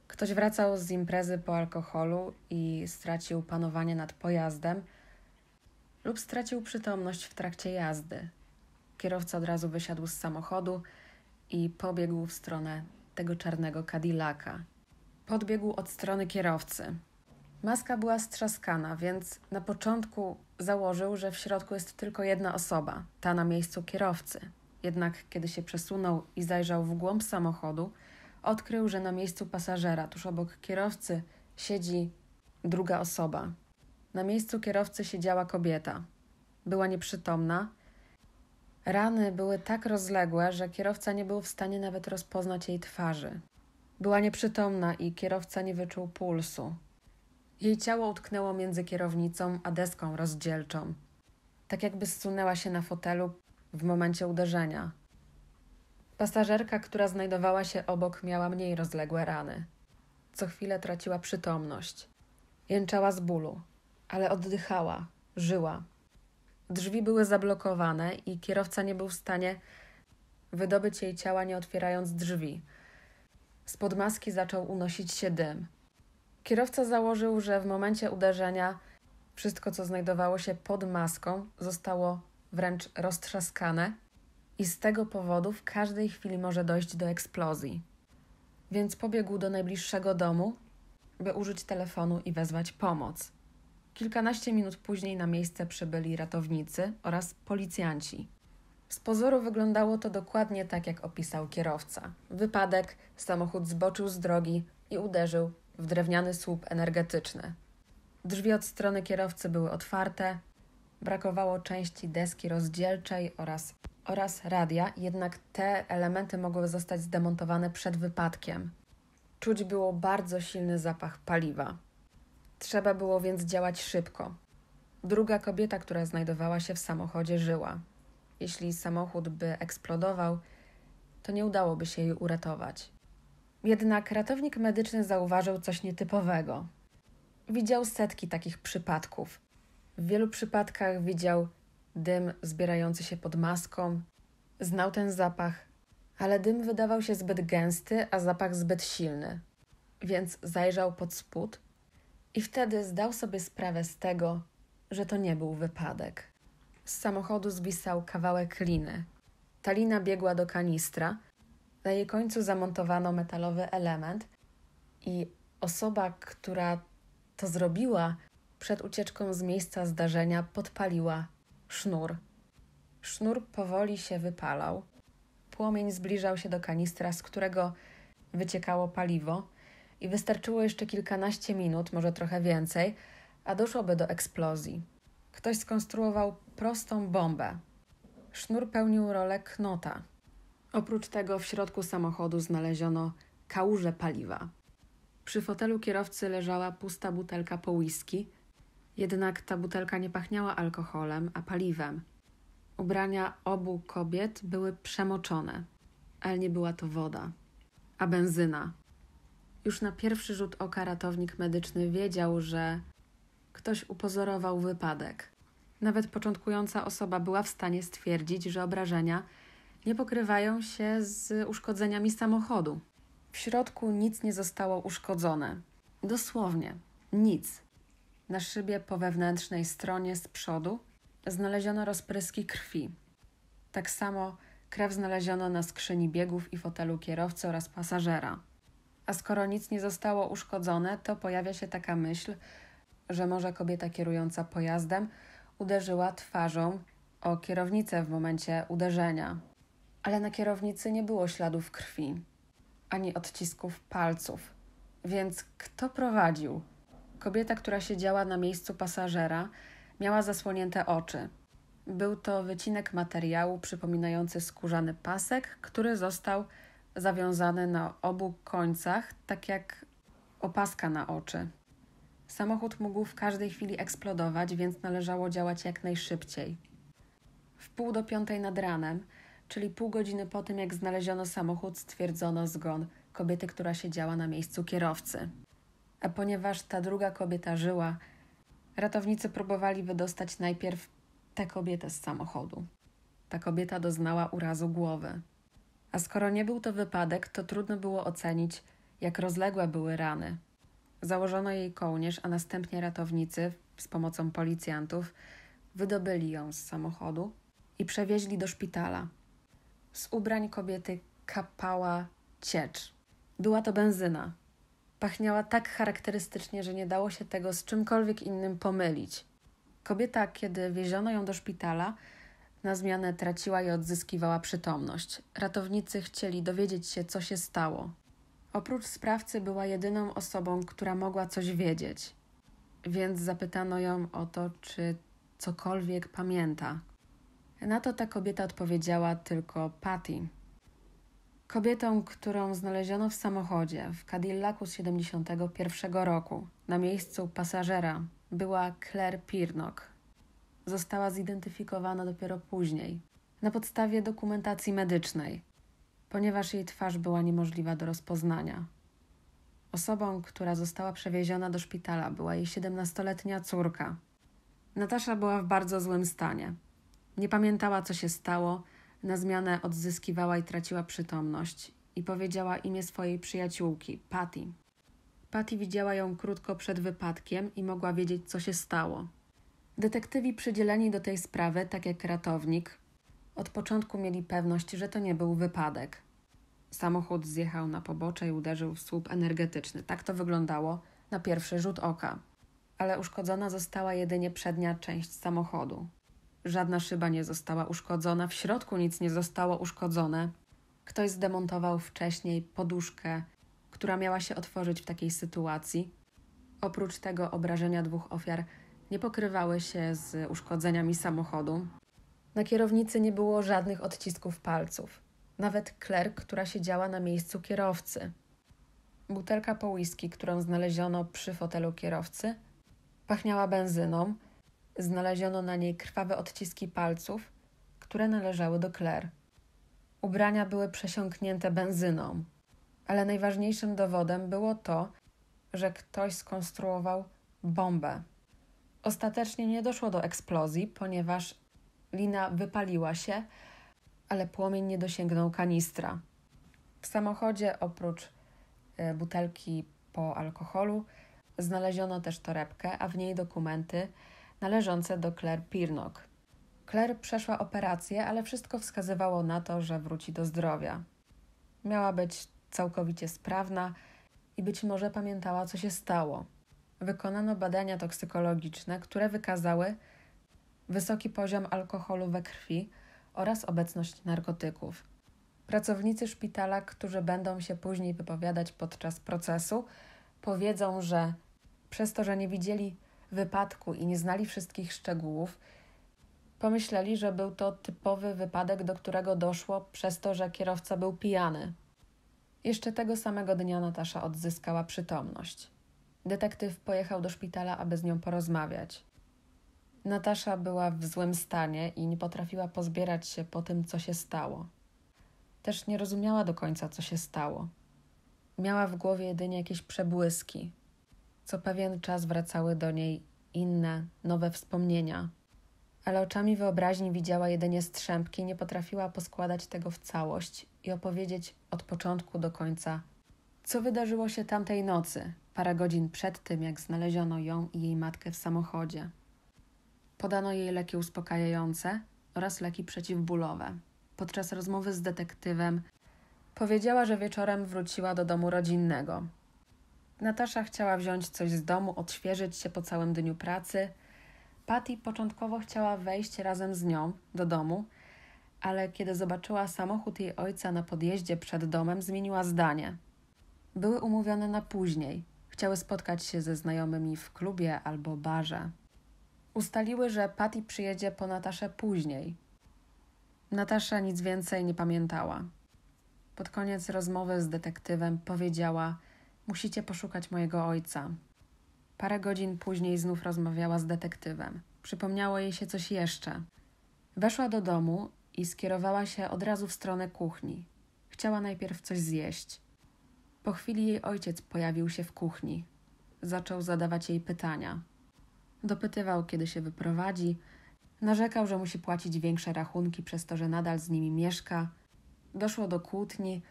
Ktoś wracał z imprezy po alkoholu i stracił panowanie nad pojazdem lub stracił przytomność w trakcie jazdy. Kierowca od razu wysiadł z samochodu i pobiegł w stronę tego czarnego Cadillaca podbiegł od strony kierowcy. Maska była strzaskana, więc na początku założył, że w środku jest tylko jedna osoba, ta na miejscu kierowcy. Jednak kiedy się przesunął i zajrzał w głąb samochodu, odkrył, że na miejscu pasażera, tuż obok kierowcy, siedzi druga osoba. Na miejscu kierowcy siedziała kobieta. Była nieprzytomna. Rany były tak rozległe, że kierowca nie był w stanie nawet rozpoznać jej twarzy. Była nieprzytomna i kierowca nie wyczuł pulsu. Jej ciało utknęło między kierownicą a deską rozdzielczą, tak jakby zsunęła się na fotelu w momencie uderzenia. Pasażerka, która znajdowała się obok, miała mniej rozległe rany. Co chwilę traciła przytomność. Jęczała z bólu, ale oddychała, żyła. Drzwi były zablokowane i kierowca nie był w stanie wydobyć jej ciała, nie otwierając drzwi. Spod maski zaczął unosić się dym. Kierowca założył, że w momencie uderzenia wszystko, co znajdowało się pod maską, zostało wręcz roztrzaskane i z tego powodu w każdej chwili może dojść do eksplozji. Więc pobiegł do najbliższego domu, by użyć telefonu i wezwać pomoc. Kilkanaście minut później na miejsce przybyli ratownicy oraz policjanci. Z pozoru wyglądało to dokładnie tak, jak opisał kierowca. Wypadek, samochód zboczył z drogi i uderzył w drewniany słup energetyczny. Drzwi od strony kierowcy były otwarte, brakowało części deski rozdzielczej oraz, oraz radia, jednak te elementy mogły zostać zdemontowane przed wypadkiem. Czuć było bardzo silny zapach paliwa. Trzeba było więc działać szybko. Druga kobieta, która znajdowała się w samochodzie, żyła jeśli samochód by eksplodował, to nie udałoby się jej uratować. Jednak ratownik medyczny zauważył coś nietypowego. Widział setki takich przypadków. W wielu przypadkach widział dym zbierający się pod maską, znał ten zapach, ale dym wydawał się zbyt gęsty, a zapach zbyt silny. Więc zajrzał pod spód i wtedy zdał sobie sprawę z tego, że to nie był wypadek. Z samochodu zwisał kawałek liny. Talina biegła do kanistra. Na jej końcu zamontowano metalowy element i osoba, która to zrobiła, przed ucieczką z miejsca zdarzenia podpaliła sznur. Sznur powoli się wypalał. Płomień zbliżał się do kanistra, z którego wyciekało paliwo, i wystarczyło jeszcze kilkanaście minut, może trochę więcej, a doszłoby do eksplozji. Ktoś skonstruował prostą bombę. Sznur pełnił rolę knota. Oprócz tego w środku samochodu znaleziono kałuże paliwa. Przy fotelu kierowcy leżała pusta butelka po whisky, jednak ta butelka nie pachniała alkoholem, a paliwem. Ubrania obu kobiet były przemoczone, ale nie była to woda, a benzyna. Już na pierwszy rzut oka ratownik medyczny wiedział, że ktoś upozorował wypadek nawet początkująca osoba była w stanie stwierdzić, że obrażenia nie pokrywają się z uszkodzeniami samochodu. W środku nic nie zostało uszkodzone. Dosłownie nic. Na szybie po wewnętrznej stronie z przodu znaleziono rozpryski krwi. Tak samo krew znaleziono na skrzyni biegów i fotelu kierowcy oraz pasażera. A skoro nic nie zostało uszkodzone, to pojawia się taka myśl, że może kobieta kierująca pojazdem uderzyła twarzą o kierownicę w momencie uderzenia. Ale na kierownicy nie było śladów krwi ani odcisków palców. Więc kto prowadził? Kobieta, która siedziała na miejscu pasażera, miała zasłonięte oczy. Był to wycinek materiału przypominający skórzany pasek, który został zawiązany na obu końcach, tak jak opaska na oczy. Samochód mógł w każdej chwili eksplodować, więc należało działać jak najszybciej. W pół do piątej nad ranem, czyli pół godziny po tym, jak znaleziono samochód, stwierdzono zgon kobiety, która siedziała na miejscu kierowcy. A ponieważ ta druga kobieta żyła, ratownicy próbowali wydostać najpierw tę kobietę z samochodu. Ta kobieta doznała urazu głowy. A skoro nie był to wypadek, to trudno było ocenić, jak rozległe były rany. Założono jej kołnierz, a następnie ratownicy z pomocą policjantów wydobyli ją z samochodu i przewieźli do szpitala. Z ubrań kobiety kapała ciecz. Była to benzyna. Pachniała tak charakterystycznie, że nie dało się tego z czymkolwiek innym pomylić. Kobieta, kiedy wieziono ją do szpitala, na zmianę traciła i odzyskiwała przytomność. Ratownicy chcieli dowiedzieć się, co się stało. Oprócz sprawcy była jedyną osobą, która mogła coś wiedzieć, więc zapytano ją o to, czy cokolwiek pamięta. Na to ta kobieta odpowiedziała tylko Patty. Kobietą, którą znaleziono w samochodzie w Cadillacu z 71 roku na miejscu pasażera była Claire Pirnock. Została zidentyfikowana dopiero później na podstawie dokumentacji medycznej ponieważ jej twarz była niemożliwa do rozpoznania. Osobą, która została przewieziona do szpitala, była jej 17-letnia córka. Natasza była w bardzo złym stanie. Nie pamiętała, co się stało, na zmianę odzyskiwała i traciła przytomność i powiedziała imię swojej przyjaciółki, Patty. Patty widziała ją krótko przed wypadkiem i mogła wiedzieć, co się stało. Detektywi przydzieleni do tej sprawy, tak jak ratownik, od początku mieli pewność, że to nie był wypadek. Samochód zjechał na pobocze i uderzył w słup energetyczny. Tak to wyglądało na pierwszy rzut oka. Ale uszkodzona została jedynie przednia część samochodu. Żadna szyba nie została uszkodzona, w środku nic nie zostało uszkodzone. Ktoś zdemontował wcześniej poduszkę, która miała się otworzyć w takiej sytuacji. Oprócz tego obrażenia dwóch ofiar nie pokrywały się z uszkodzeniami samochodu. Na kierownicy nie było żadnych odcisków palców nawet klerk, która siedziała na miejscu kierowcy. Butelka po whisky, którą znaleziono przy fotelu kierowcy, pachniała benzyną. Znaleziono na niej krwawe odciski palców, które należały do Claire. Ubrania były przesiąknięte benzyną, ale najważniejszym dowodem było to, że ktoś skonstruował bombę. Ostatecznie nie doszło do eksplozji, ponieważ lina wypaliła się, ale płomień nie dosięgnął kanistra. W samochodzie oprócz e, butelki po alkoholu znaleziono też torebkę, a w niej dokumenty należące do Claire Pirnok. Claire przeszła operację, ale wszystko wskazywało na to, że wróci do zdrowia. Miała być całkowicie sprawna i być może pamiętała, co się stało. Wykonano badania toksykologiczne, które wykazały wysoki poziom alkoholu we krwi, oraz obecność narkotyków. Pracownicy szpitala, którzy będą się później wypowiadać podczas procesu, powiedzą, że przez to, że nie widzieli wypadku i nie znali wszystkich szczegółów, pomyśleli, że był to typowy wypadek, do którego doszło przez to, że kierowca był pijany. Jeszcze tego samego dnia Natasza odzyskała przytomność. Detektyw pojechał do szpitala, aby z nią porozmawiać. Natasza była w złym stanie i nie potrafiła pozbierać się po tym, co się stało. Też nie rozumiała do końca, co się stało. Miała w głowie jedynie jakieś przebłyski. Co pewien czas wracały do niej inne, nowe wspomnienia, ale oczami wyobraźni widziała jedynie strzępki i nie potrafiła poskładać tego w całość i opowiedzieć od początku do końca, co wydarzyło się tamtej nocy, parę godzin przed tym, jak znaleziono ją i jej matkę w samochodzie. Podano jej leki uspokajające oraz leki przeciwbólowe. Podczas rozmowy z detektywem powiedziała, że wieczorem wróciła do domu rodzinnego. Natasza chciała wziąć coś z domu, odświeżyć się po całym dniu pracy. Patty początkowo chciała wejść razem z nią do domu, ale kiedy zobaczyła samochód jej ojca na podjeździe przed domem, zmieniła zdanie. Były umówione na później. Chciały spotkać się ze znajomymi w klubie albo barze. Ustaliły, że Patty przyjedzie po Nataszę później. Natasza nic więcej nie pamiętała. Pod koniec rozmowy z detektywem powiedziała: Musicie poszukać mojego ojca. Parę godzin później znów rozmawiała z detektywem. Przypomniało jej się coś jeszcze. Weszła do domu i skierowała się od razu w stronę kuchni. Chciała najpierw coś zjeść. Po chwili jej ojciec pojawił się w kuchni. Zaczął zadawać jej pytania. Dopytywał, kiedy się wyprowadzi. Narzekał, że musi płacić większe rachunki przez to, że nadal z nimi mieszka. Doszło do kłótni.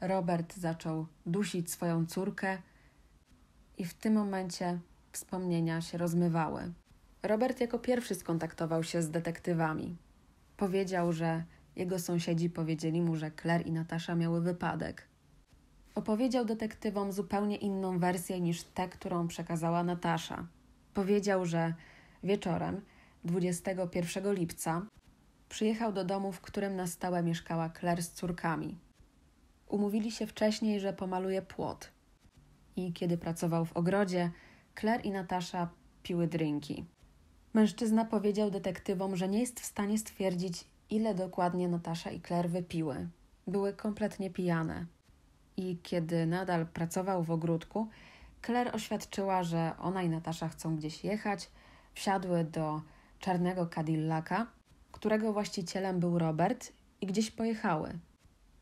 Robert zaczął dusić swoją córkę i w tym momencie wspomnienia się rozmywały. Robert jako pierwszy skontaktował się z detektywami. Powiedział, że jego sąsiedzi powiedzieli mu, że Claire i Natasza miały wypadek. Opowiedział detektywom zupełnie inną wersję niż tę, którą przekazała Natasza. Powiedział, że wieczorem 21 lipca przyjechał do domu, w którym na stałe mieszkała Claire z córkami. Umówili się wcześniej, że pomaluje płot. I kiedy pracował w ogrodzie, Claire i Natasza piły drinki. Mężczyzna powiedział detektywom, że nie jest w stanie stwierdzić, ile dokładnie Natasza i Claire wypiły. Były kompletnie pijane. I kiedy nadal pracował w ogródku, Claire oświadczyła, że ona i Natasza chcą gdzieś jechać. Wsiadły do czarnego Cadillaca, którego właścicielem był Robert, i gdzieś pojechały.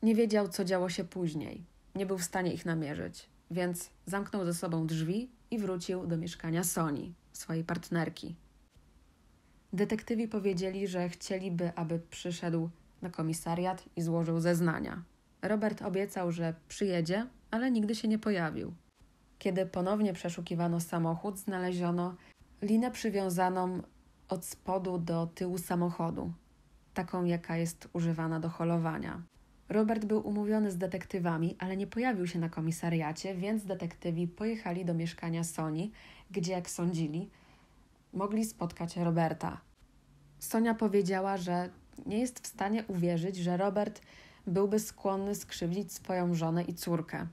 Nie wiedział, co działo się później. Nie był w stanie ich namierzyć, więc zamknął ze sobą drzwi i wrócił do mieszkania Sony, swojej partnerki. Detektywi powiedzieli, że chcieliby, aby przyszedł na komisariat i złożył zeznania. Robert obiecał, że przyjedzie, ale nigdy się nie pojawił. Kiedy ponownie przeszukiwano samochód, znaleziono linę przywiązaną od spodu do tyłu samochodu, taką jaka jest używana do holowania. Robert był umówiony z detektywami, ale nie pojawił się na komisariacie, więc detektywi pojechali do mieszkania Soni, gdzie, jak sądzili, mogli spotkać Roberta. Sonia powiedziała, że nie jest w stanie uwierzyć, że Robert byłby skłonny skrzywdzić swoją żonę i córkę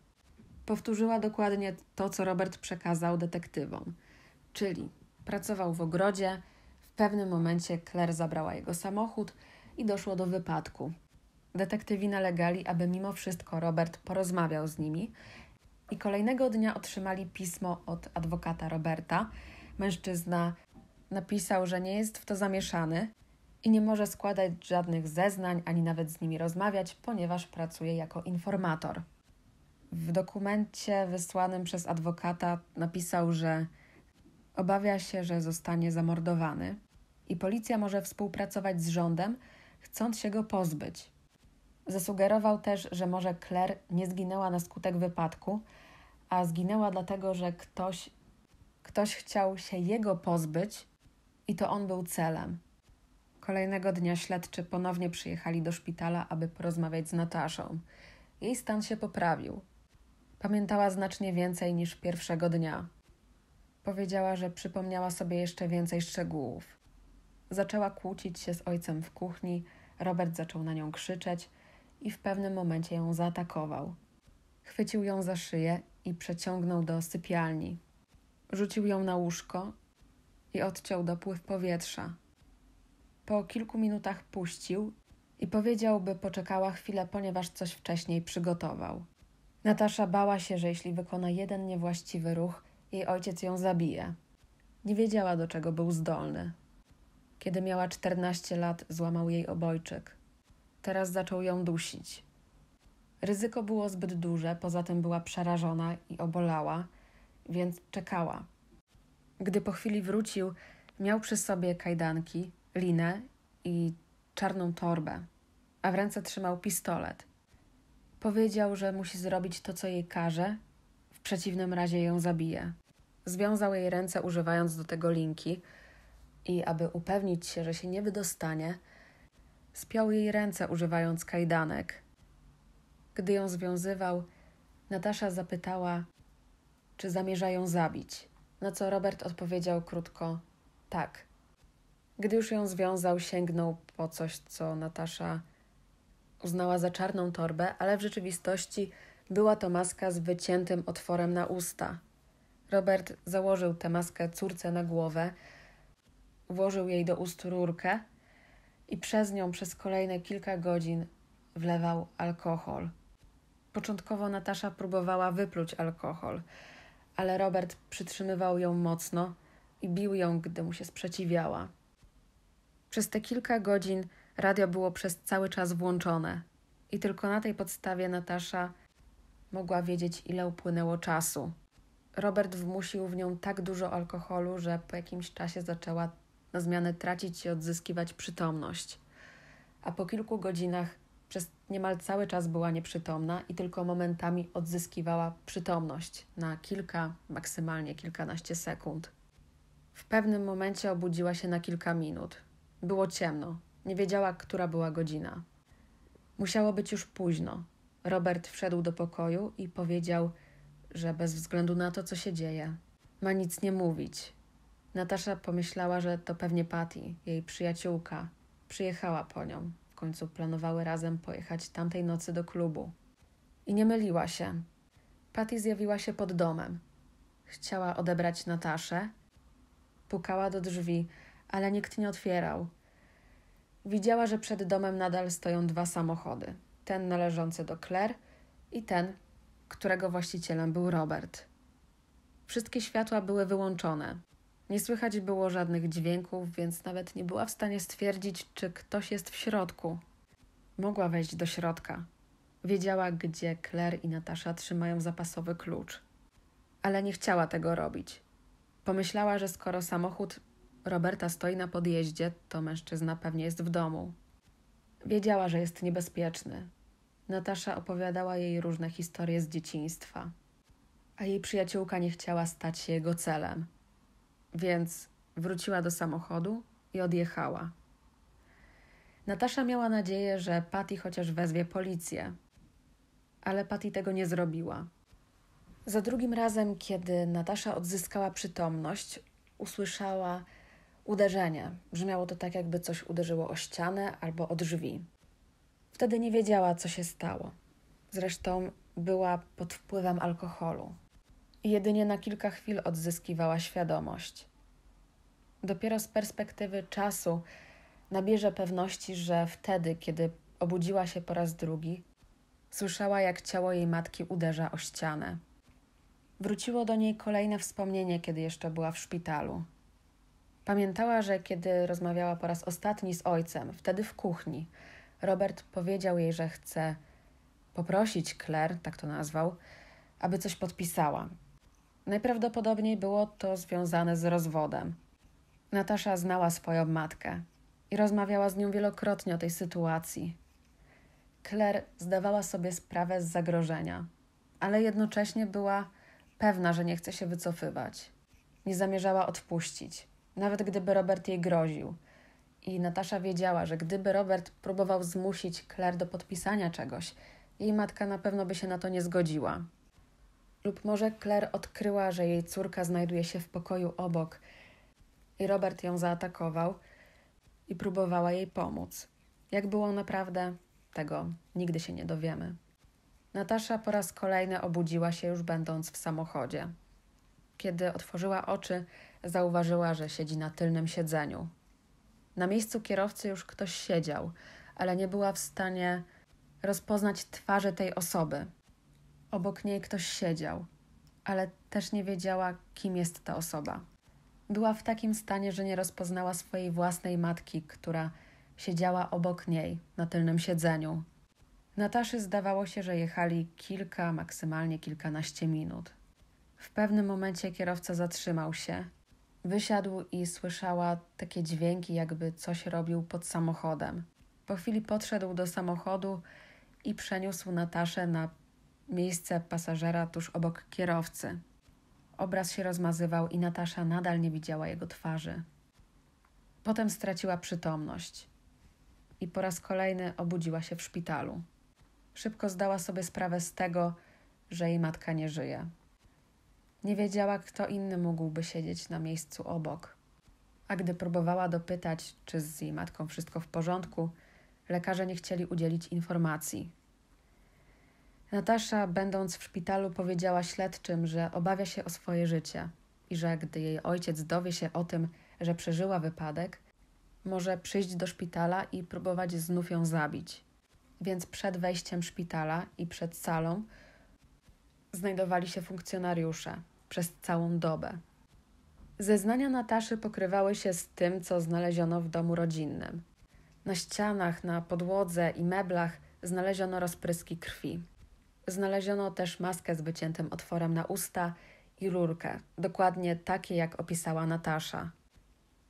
powtórzyła dokładnie to, co Robert przekazał detektywom. Czyli pracował w ogrodzie, w pewnym momencie Claire zabrała jego samochód i doszło do wypadku. Detektywi nalegali, aby mimo wszystko Robert porozmawiał z nimi i kolejnego dnia otrzymali pismo od adwokata Roberta. Mężczyzna napisał, że nie jest w to zamieszany i nie może składać żadnych zeznań ani nawet z nimi rozmawiać, ponieważ pracuje jako informator. W dokumencie wysłanym przez adwokata napisał, że obawia się, że zostanie zamordowany i policja może współpracować z rządem, chcąc się go pozbyć. Zasugerował też, że może Claire nie zginęła na skutek wypadku, a zginęła dlatego, że ktoś, ktoś chciał się jego pozbyć i to on był celem. Kolejnego dnia śledczy ponownie przyjechali do szpitala, aby porozmawiać z Nataszą. Jej stan się poprawił. Pamiętała znacznie więcej niż pierwszego dnia. Powiedziała, że przypomniała sobie jeszcze więcej szczegółów. Zaczęła kłócić się z ojcem w kuchni, Robert zaczął na nią krzyczeć i w pewnym momencie ją zaatakował. Chwycił ją za szyję i przeciągnął do sypialni. Rzucił ją na łóżko i odciął dopływ powietrza. Po kilku minutach puścił i powiedział, by poczekała chwilę, ponieważ coś wcześniej przygotował. Natasza bała się, że jeśli wykona jeden niewłaściwy ruch, jej ojciec ją zabije. Nie wiedziała, do czego był zdolny. Kiedy miała 14 lat, złamał jej obojczyk. Teraz zaczął ją dusić. Ryzyko było zbyt duże, poza tym była przerażona i obolała, więc czekała. Gdy po chwili wrócił, miał przy sobie kajdanki, linę i czarną torbę, a w ręce trzymał pistolet. Powiedział, że musi zrobić to, co jej każe, w przeciwnym razie ją zabije. Związał jej ręce używając do tego linki i aby upewnić się, że się nie wydostanie, spiął jej ręce używając kajdanek. Gdy ją związywał, Natasza zapytała, czy zamierza ją zabić, na co Robert odpowiedział krótko: tak. Gdy już ją związał, sięgnął po coś, co Natasza uznała za czarną torbę, ale w rzeczywistości była to maska z wyciętym otworem na usta. Robert założył tę maskę córce na głowę, włożył jej do ust rurkę i przez nią przez kolejne kilka godzin wlewał alkohol. Początkowo Natasza próbowała wypluć alkohol, ale Robert przytrzymywał ją mocno i bił ją, gdy mu się sprzeciwiała. Przez te kilka godzin Radio było przez cały czas włączone i tylko na tej podstawie Natasza mogła wiedzieć, ile upłynęło czasu. Robert wmusił w nią tak dużo alkoholu, że po jakimś czasie zaczęła na zmianę tracić i odzyskiwać przytomność. A po kilku godzinach przez niemal cały czas była nieprzytomna i tylko momentami odzyskiwała przytomność na kilka, maksymalnie kilkanaście sekund. W pewnym momencie obudziła się na kilka minut. Było ciemno, nie wiedziała, która była godzina. Musiało być już późno. Robert wszedł do pokoju i powiedział, że bez względu na to, co się dzieje, ma nic nie mówić. Natasza pomyślała, że to pewnie Patty, jej przyjaciółka. Przyjechała po nią. W końcu planowały razem pojechać tamtej nocy do klubu. I nie myliła się. Patty zjawiła się pod domem. Chciała odebrać Nataszę. Pukała do drzwi, ale nikt nie otwierał. Widziała, że przed domem nadal stoją dwa samochody: ten należący do Claire i ten, którego właścicielem był Robert. Wszystkie światła były wyłączone. Nie słychać było żadnych dźwięków, więc nawet nie była w stanie stwierdzić, czy ktoś jest w środku. Mogła wejść do środka. Wiedziała, gdzie Claire i Natasza trzymają zapasowy klucz. Ale nie chciała tego robić. Pomyślała, że skoro samochód Roberta stoi na podjeździe, to mężczyzna pewnie jest w domu. Wiedziała, że jest niebezpieczny. Natasza opowiadała jej różne historie z dzieciństwa, a jej przyjaciółka nie chciała stać się jego celem, więc wróciła do samochodu i odjechała. Natasza miała nadzieję, że Patty chociaż wezwie policję, ale Patty tego nie zrobiła. Za drugim razem, kiedy Natasza odzyskała przytomność, usłyszała uderzenie. Brzmiało to tak, jakby coś uderzyło o ścianę albo o drzwi. Wtedy nie wiedziała, co się stało. Zresztą była pod wpływem alkoholu. I jedynie na kilka chwil odzyskiwała świadomość. Dopiero z perspektywy czasu nabierze pewności, że wtedy, kiedy obudziła się po raz drugi, słyszała, jak ciało jej matki uderza o ścianę. Wróciło do niej kolejne wspomnienie, kiedy jeszcze była w szpitalu. Pamiętała, że kiedy rozmawiała po raz ostatni z ojcem, wtedy w kuchni, Robert powiedział jej, że chce poprosić Claire, tak to nazwał, aby coś podpisała. Najprawdopodobniej było to związane z rozwodem. Natasza znała swoją matkę i rozmawiała z nią wielokrotnie o tej sytuacji. Claire zdawała sobie sprawę z zagrożenia, ale jednocześnie była pewna, że nie chce się wycofywać. Nie zamierzała odpuścić nawet gdyby Robert jej groził. I Natasza wiedziała, że gdyby Robert próbował zmusić Claire do podpisania czegoś, jej matka na pewno by się na to nie zgodziła. Lub może Claire odkryła, że jej córka znajduje się w pokoju obok i Robert ją zaatakował i próbowała jej pomóc. Jak było naprawdę, tego nigdy się nie dowiemy. Natasza po raz kolejny obudziła się już będąc w samochodzie. Kiedy otworzyła oczy, Zauważyła, że siedzi na tylnym siedzeniu. Na miejscu kierowcy już ktoś siedział, ale nie była w stanie rozpoznać twarzy tej osoby. Obok niej ktoś siedział, ale też nie wiedziała, kim jest ta osoba. Była w takim stanie, że nie rozpoznała swojej własnej matki, która siedziała obok niej na tylnym siedzeniu. Nataszy zdawało się, że jechali kilka, maksymalnie kilkanaście minut. W pewnym momencie kierowca zatrzymał się Wysiadł i słyszała takie dźwięki, jakby coś robił pod samochodem. Po chwili podszedł do samochodu i przeniósł Nataszę na miejsce pasażera tuż obok kierowcy. Obraz się rozmazywał i Natasza nadal nie widziała jego twarzy. Potem straciła przytomność i po raz kolejny obudziła się w szpitalu. Szybko zdała sobie sprawę z tego, że jej matka nie żyje. Nie wiedziała, kto inny mógłby siedzieć na miejscu obok. A gdy próbowała dopytać, czy z jej matką wszystko w porządku, lekarze nie chcieli udzielić informacji. Natasza, będąc w szpitalu, powiedziała śledczym, że obawia się o swoje życie i że gdy jej ojciec dowie się o tym, że przeżyła wypadek, może przyjść do szpitala i próbować znów ją zabić. Więc przed wejściem szpitala i przed salą znajdowali się funkcjonariusze, przez całą dobę. Zeznania Nataszy pokrywały się z tym, co znaleziono w domu rodzinnym. Na ścianach, na podłodze i meblach znaleziono rozpryski krwi. Znaleziono też maskę z wyciętym otworem na usta i rurkę, dokładnie takie jak opisała Natasza.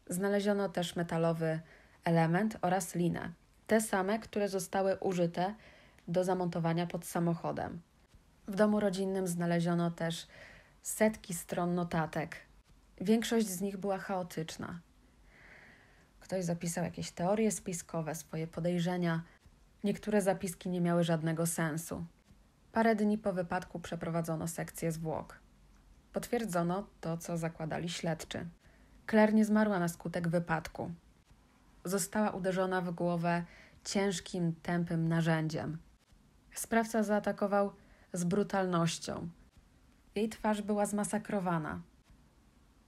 Znaleziono też metalowy element oraz linę, te same, które zostały użyte do zamontowania pod samochodem. W domu rodzinnym znaleziono też setki stron notatek. Większość z nich była chaotyczna. Ktoś zapisał jakieś teorie spiskowe, swoje podejrzenia. Niektóre zapiski nie miały żadnego sensu. Parę dni po wypadku przeprowadzono sekcję zwłok. Potwierdzono to, co zakładali śledczy. Claire nie zmarła na skutek wypadku. Została uderzona w głowę ciężkim, tępym narzędziem. Sprawca zaatakował z brutalnością. Jej twarz była zmasakrowana.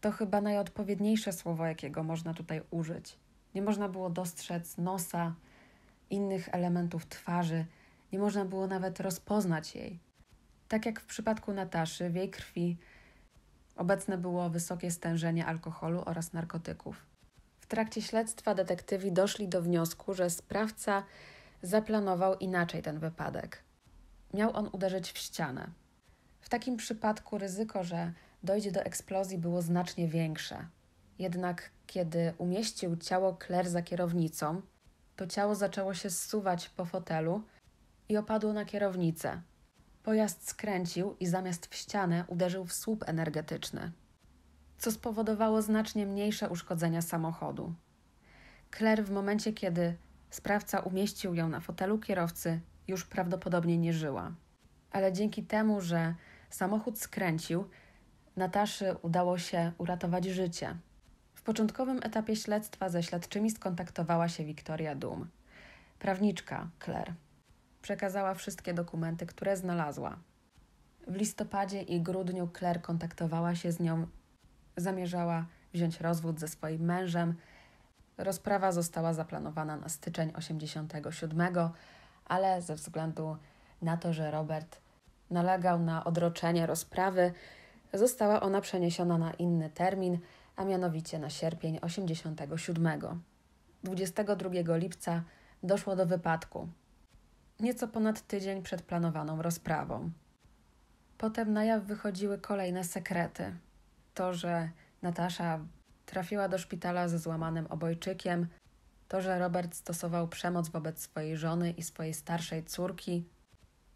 To chyba najodpowiedniejsze słowo, jakiego można tutaj użyć. Nie można było dostrzec nosa, innych elementów twarzy, nie można było nawet rozpoznać jej. Tak jak w przypadku Nataszy, w jej krwi obecne było wysokie stężenie alkoholu oraz narkotyków. W trakcie śledztwa detektywi doszli do wniosku, że sprawca zaplanował inaczej ten wypadek. Miał on uderzyć w ścianę. W takim przypadku ryzyko, że dojdzie do eksplozji, było znacznie większe. Jednak kiedy umieścił ciało Claire za kierownicą, to ciało zaczęło się zsuwać po fotelu i opadło na kierownicę. Pojazd skręcił i zamiast w ścianę uderzył w słup energetyczny, co spowodowało znacznie mniejsze uszkodzenia samochodu. Claire w momencie, kiedy sprawca umieścił ją na fotelu kierowcy, już prawdopodobnie nie żyła. Ale dzięki temu, że Samochód skręcił. Nataszy udało się uratować życie. W początkowym etapie śledztwa ze śledczymi skontaktowała się Wiktoria Dum, prawniczka Claire. Przekazała wszystkie dokumenty, które znalazła. W listopadzie i grudniu Claire kontaktowała się z nią, zamierzała wziąć rozwód ze swoim mężem. Rozprawa została zaplanowana na styczeń 87, ale ze względu na to, że Robert nalegał na odroczenie rozprawy, została ona przeniesiona na inny termin, a mianowicie na sierpień 87. 22 lipca doszło do wypadku, nieco ponad tydzień przed planowaną rozprawą. Potem na jaw wychodziły kolejne sekrety. To, że Natasza trafiła do szpitala ze złamanym obojczykiem, to, że Robert stosował przemoc wobec swojej żony i swojej starszej córki,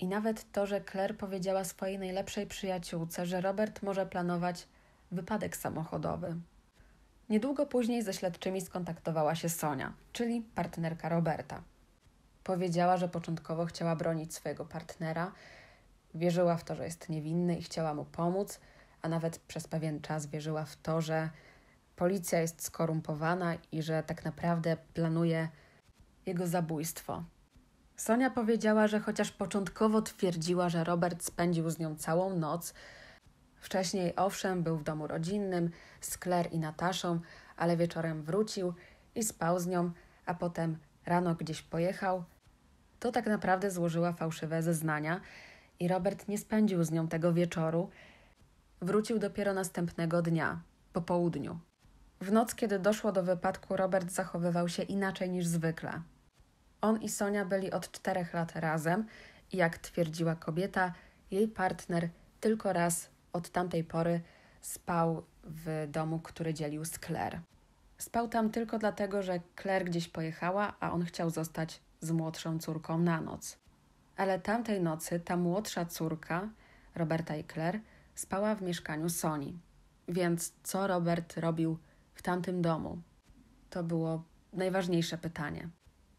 i nawet to, że Claire powiedziała swojej najlepszej przyjaciółce, że Robert może planować wypadek samochodowy. Niedługo później ze śledczymi skontaktowała się Sonia, czyli partnerka Roberta. Powiedziała, że początkowo chciała bronić swojego partnera, wierzyła w to, że jest niewinny i chciała mu pomóc, a nawet przez pewien czas wierzyła w to, że policja jest skorumpowana i że tak naprawdę planuje jego zabójstwo. Sonia powiedziała, że chociaż początkowo twierdziła, że Robert spędził z nią całą noc, wcześniej owszem był w domu rodzinnym z Claire i Nataszą, ale wieczorem wrócił i spał z nią, a potem rano gdzieś pojechał, to tak naprawdę złożyła fałszywe zeznania i Robert nie spędził z nią tego wieczoru. Wrócił dopiero następnego dnia, po południu. W noc, kiedy doszło do wypadku, Robert zachowywał się inaczej niż zwykle. On i Sonia byli od czterech lat razem i jak twierdziła kobieta, jej partner tylko raz od tamtej pory spał w domu, który dzielił z Claire. Spał tam tylko dlatego, że Claire gdzieś pojechała, a on chciał zostać z młodszą córką na noc. Ale tamtej nocy ta młodsza córka Roberta i Claire spała w mieszkaniu Sony. Więc co Robert robił w tamtym domu? To było najważniejsze pytanie.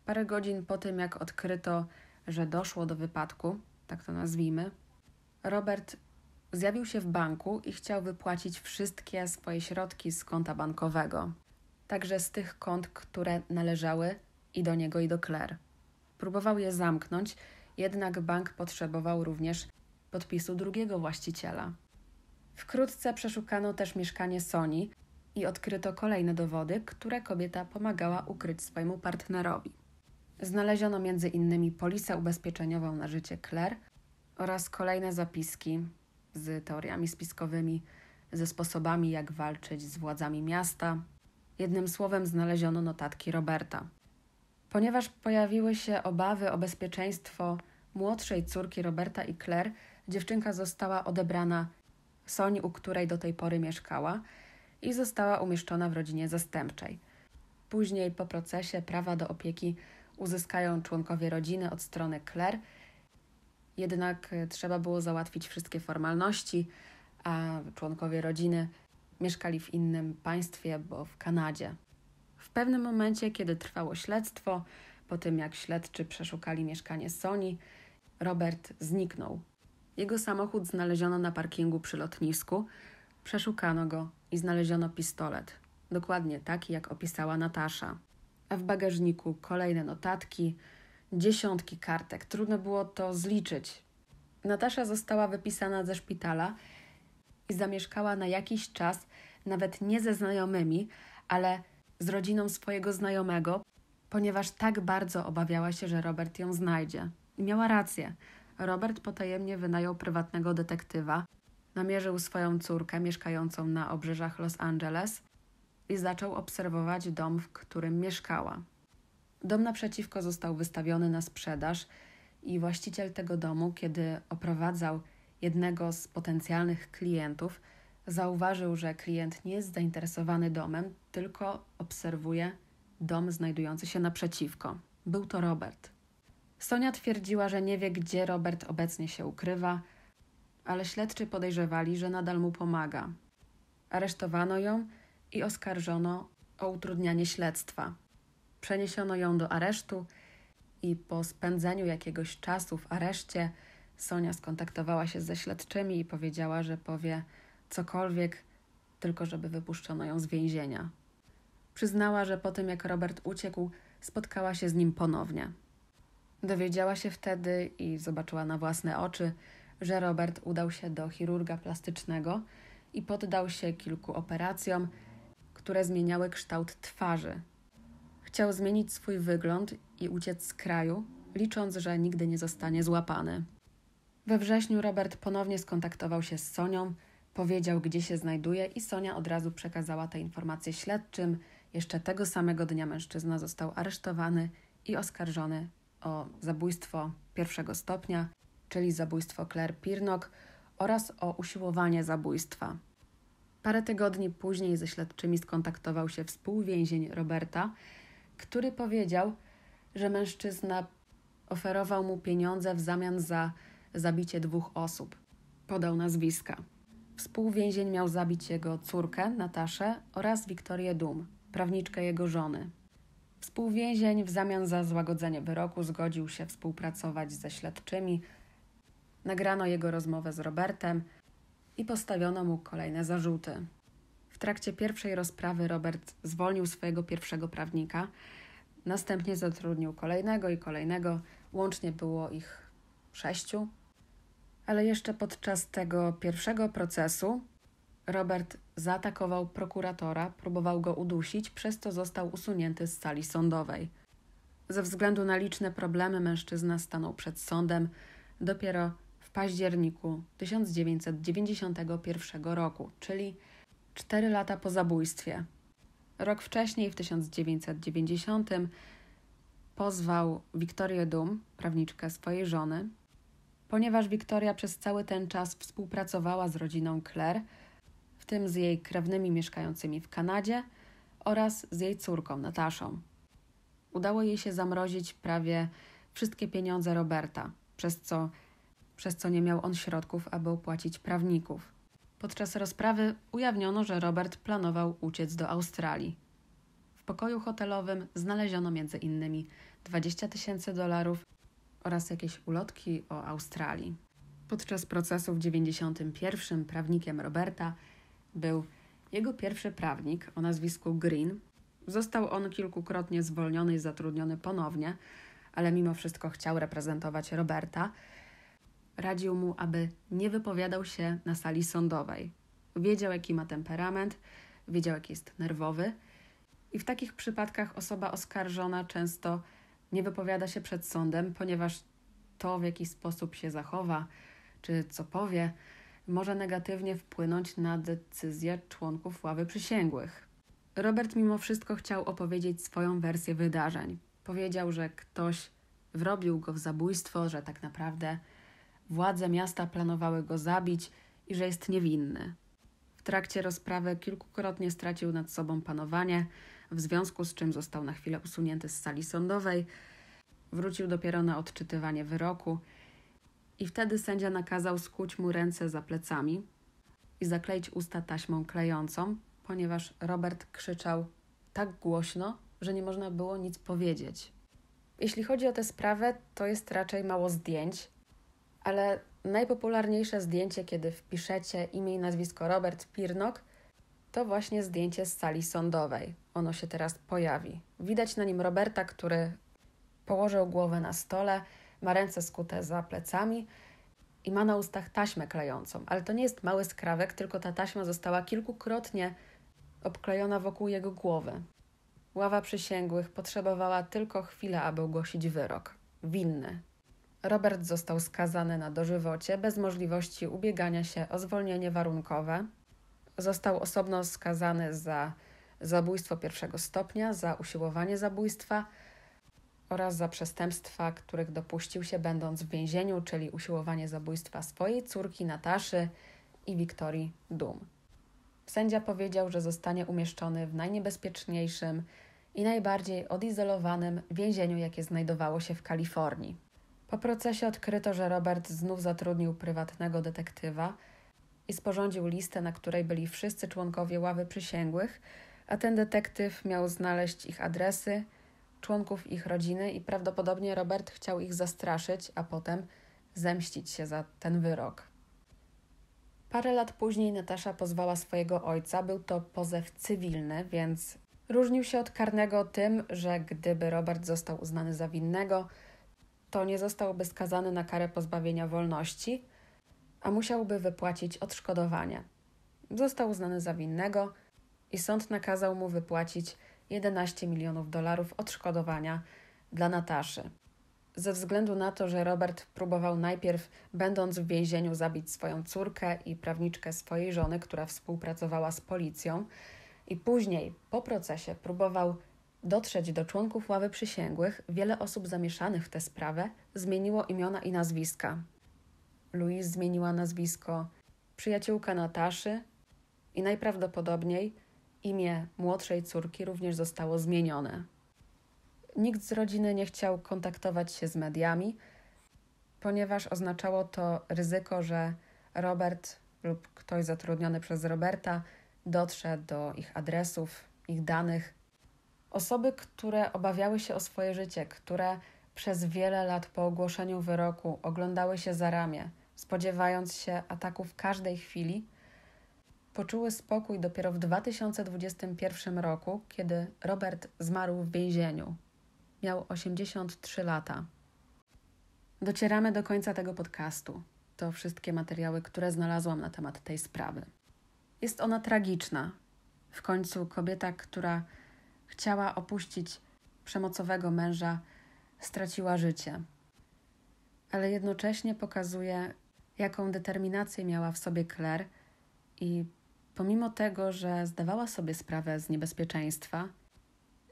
Parę godzin po tym, jak odkryto, że doszło do wypadku, tak to nazwijmy, Robert zjawił się w banku i chciał wypłacić wszystkie swoje środki z konta bankowego, także z tych kont, które należały i do niego, i do Claire. Próbował je zamknąć, jednak bank potrzebował również podpisu drugiego właściciela. Wkrótce przeszukano też mieszkanie Sony i odkryto kolejne dowody, które kobieta pomagała ukryć swojemu partnerowi. Znaleziono m.in. polisę ubezpieczeniową na życie Claire oraz kolejne zapiski z teoriami spiskowymi, ze sposobami, jak walczyć z władzami miasta. Jednym słowem, znaleziono notatki Roberta. Ponieważ pojawiły się obawy o bezpieczeństwo młodszej córki Roberta i Claire, dziewczynka została odebrana Soni, u której do tej pory mieszkała, i została umieszczona w rodzinie zastępczej. Później, po procesie prawa do opieki, uzyskają członkowie rodziny od strony Claire. Jednak e, trzeba było załatwić wszystkie formalności, a członkowie rodziny mieszkali w innym państwie, bo w Kanadzie. W pewnym momencie, kiedy trwało śledztwo, po tym jak śledczy przeszukali mieszkanie Sony, Robert zniknął. Jego samochód znaleziono na parkingu przy lotnisku, przeszukano go i znaleziono pistolet, dokładnie taki jak opisała Natasza a w bagażniku kolejne notatki, dziesiątki kartek. Trudno było to zliczyć. Natasza została wypisana ze szpitala i zamieszkała na jakiś czas nawet nie ze znajomymi, ale z rodziną swojego znajomego, ponieważ tak bardzo obawiała się, że Robert ją znajdzie. I miała rację. Robert potajemnie wynajął prywatnego detektywa, namierzył swoją córkę mieszkającą na obrzeżach Los Angeles i zaczął obserwować dom, w którym mieszkała. Dom naprzeciwko został wystawiony na sprzedaż i właściciel tego domu, kiedy oprowadzał jednego z potencjalnych klientów, zauważył, że klient nie jest zainteresowany domem, tylko obserwuje dom znajdujący się naprzeciwko. Był to Robert. Sonia twierdziła, że nie wie, gdzie Robert obecnie się ukrywa, ale śledczy podejrzewali, że nadal mu pomaga. Aresztowano ją i oskarżono o utrudnianie śledztwa. Przeniesiono ją do aresztu i po spędzeniu jakiegoś czasu w areszcie Sonia skontaktowała się ze śledczymi i powiedziała, że powie cokolwiek, tylko żeby wypuszczono ją z więzienia. Przyznała, że po tym jak Robert uciekł, spotkała się z nim ponownie. Dowiedziała się wtedy i zobaczyła na własne oczy, że Robert udał się do chirurga plastycznego i poddał się kilku operacjom które zmieniały kształt twarzy. Chciał zmienić swój wygląd i uciec z kraju, licząc, że nigdy nie zostanie złapany. We wrześniu Robert ponownie skontaktował się z Sonią, powiedział, gdzie się znajduje, i Sonia od razu przekazała te informacje śledczym. Jeszcze tego samego dnia mężczyzna został aresztowany i oskarżony o zabójstwo pierwszego stopnia, czyli zabójstwo Claire Pirnok oraz o usiłowanie zabójstwa. Parę tygodni później ze śledczymi skontaktował się współwięzień Roberta, który powiedział, że mężczyzna oferował mu pieniądze w zamian za zabicie dwóch osób. Podał nazwiska. Współwięzień miał zabić jego córkę, Nataszę, oraz Wiktorię Dum, prawniczkę jego żony. Współwięzień w zamian za złagodzenie wyroku zgodził się współpracować ze śledczymi. Nagrano jego rozmowę z Robertem – i postawiono mu kolejne zarzuty. W trakcie pierwszej rozprawy Robert zwolnił swojego pierwszego prawnika, następnie zatrudnił kolejnego i kolejnego, łącznie było ich sześciu. Ale jeszcze podczas tego pierwszego procesu Robert zaatakował prokuratora, próbował go udusić, przez to został usunięty z sali sądowej. Ze względu na liczne problemy mężczyzna stanął przed sądem dopiero w październiku 1991 roku, czyli 4 lata po zabójstwie. Rok wcześniej, w 1990, pozwał Wiktorię Dum, prawniczkę swojej żony, ponieważ Wiktoria przez cały ten czas współpracowała z rodziną Claire, w tym z jej krewnymi mieszkającymi w Kanadzie oraz z jej córką Nataszą. Udało jej się zamrozić prawie wszystkie pieniądze Roberta, przez co przez co nie miał on środków, aby opłacić prawników. Podczas rozprawy ujawniono, że Robert planował uciec do Australii. W pokoju hotelowym znaleziono między innymi 20 tysięcy dolarów oraz jakieś ulotki o Australii. Podczas procesu w 91 prawnikiem Roberta był jego pierwszy prawnik o nazwisku Green. Został on kilkukrotnie zwolniony i zatrudniony ponownie, ale mimo wszystko chciał reprezentować Roberta radził mu, aby nie wypowiadał się na sali sądowej. Wiedział, jaki ma temperament, wiedział, jaki jest nerwowy, i w takich przypadkach osoba oskarżona często nie wypowiada się przed sądem, ponieważ to, w jaki sposób się zachowa, czy co powie, może negatywnie wpłynąć na decyzję członków ławy przysięgłych. Robert mimo wszystko chciał opowiedzieć swoją wersję wydarzeń. Powiedział, że ktoś wrobił go w zabójstwo, że tak naprawdę władze miasta planowały go zabić i że jest niewinny. W trakcie rozprawy kilkukrotnie stracił nad sobą panowanie, w związku z czym został na chwilę usunięty z sali sądowej. Wrócił dopiero na odczytywanie wyroku i wtedy sędzia nakazał skuć mu ręce za plecami i zakleić usta taśmą klejącą, ponieważ Robert krzyczał tak głośno, że nie można było nic powiedzieć. Jeśli chodzi o tę sprawę, to jest raczej mało zdjęć, ale najpopularniejsze zdjęcie, kiedy wpiszecie imię i nazwisko Robert Pirnok, to właśnie zdjęcie z sali sądowej. Ono się teraz pojawi. Widać na nim Roberta, który położył głowę na stole, ma ręce skute za plecami i ma na ustach taśmę klejącą. Ale to nie jest mały skrawek, tylko ta taśma została kilkukrotnie obklejona wokół jego głowy. Ława przysięgłych potrzebowała tylko chwilę, aby ogłosić wyrok. Winny, Robert został skazany na dożywocie bez możliwości ubiegania się o zwolnienie warunkowe. Został osobno skazany za zabójstwo pierwszego stopnia, za usiłowanie zabójstwa oraz za przestępstwa, których dopuścił się będąc w więzieniu, czyli usiłowanie zabójstwa swojej córki Nataszy i Wiktorii Dum. Sędzia powiedział, że zostanie umieszczony w najniebezpieczniejszym i najbardziej odizolowanym więzieniu, jakie znajdowało się w Kalifornii. Po procesie odkryto, że Robert znów zatrudnił prywatnego detektywa i sporządził listę, na której byli wszyscy członkowie ławy przysięgłych, a ten detektyw miał znaleźć ich adresy, członków ich rodziny i prawdopodobnie Robert chciał ich zastraszyć, a potem zemścić się za ten wyrok. Parę lat później Natasza pozwała swojego ojca. Był to pozew cywilny, więc różnił się od karnego tym, że gdyby Robert został uznany za winnego, to nie zostałby skazany na karę pozbawienia wolności, a musiałby wypłacić odszkodowanie. Został uznany za winnego i sąd nakazał mu wypłacić 11 milionów dolarów odszkodowania dla Nataszy. Ze względu na to, że Robert próbował najpierw, będąc w więzieniu, zabić swoją córkę i prawniczkę swojej żony, która współpracowała z policją, i później po procesie próbował dotrzeć do członków ławy przysięgłych, wiele osób zamieszanych w tę sprawę zmieniło imiona i nazwiska. Louise zmieniła nazwisko, przyjaciółka Nataszy i najprawdopodobniej imię młodszej córki również zostało zmienione. Nikt z rodziny nie chciał kontaktować się z mediami, ponieważ oznaczało to ryzyko, że Robert lub ktoś zatrudniony przez Roberta dotrze do ich adresów, ich danych Osoby, które obawiały się o swoje życie, które przez wiele lat po ogłoszeniu wyroku oglądały się za ramię, spodziewając się ataków każdej chwili, poczuły spokój dopiero w 2021 roku, kiedy Robert zmarł w więzieniu. Miał 83 lata. Docieramy do końca tego podcastu. To wszystkie materiały, które znalazłam na temat tej sprawy. Jest ona tragiczna. W końcu kobieta, która chciała opuścić przemocowego męża, straciła życie. Ale jednocześnie pokazuje, jaką determinację miała w sobie Claire i pomimo tego, że zdawała sobie sprawę z niebezpieczeństwa,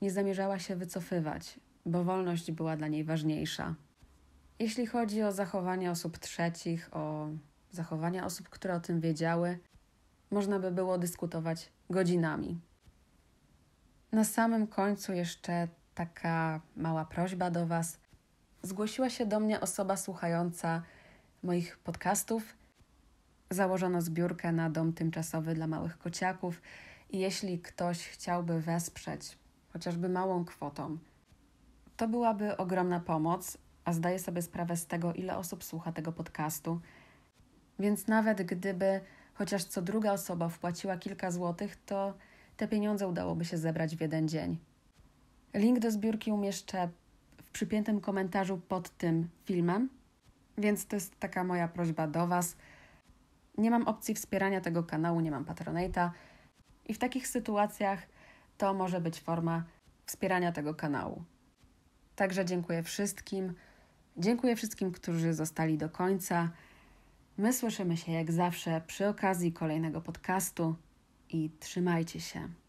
nie zamierzała się wycofywać, bo wolność była dla niej ważniejsza. Jeśli chodzi o zachowanie osób trzecich, o zachowania osób, które o tym wiedziały, można by było dyskutować godzinami. Na samym końcu jeszcze taka mała prośba do Was. Zgłosiła się do mnie osoba słuchająca moich podcastów. Założono zbiórkę na dom tymczasowy dla małych kociaków i jeśli ktoś chciałby wesprzeć chociażby małą kwotą, to byłaby ogromna pomoc, a zdaję sobie sprawę z tego, ile osób słucha tego podcastu. Więc nawet gdyby chociaż co druga osoba wpłaciła kilka złotych, to te pieniądze udałoby się zebrać w jeden dzień. Link do zbiórki umieszczę w przypiętym komentarzu pod tym filmem, więc to jest taka moja prośba do Was. Nie mam opcji wspierania tego kanału, nie mam Patronata i w takich sytuacjach to może być forma wspierania tego kanału. Także dziękuję wszystkim. Dziękuję wszystkim, którzy zostali do końca. My słyszymy się jak zawsze przy okazji kolejnego podcastu i trzymajcie się.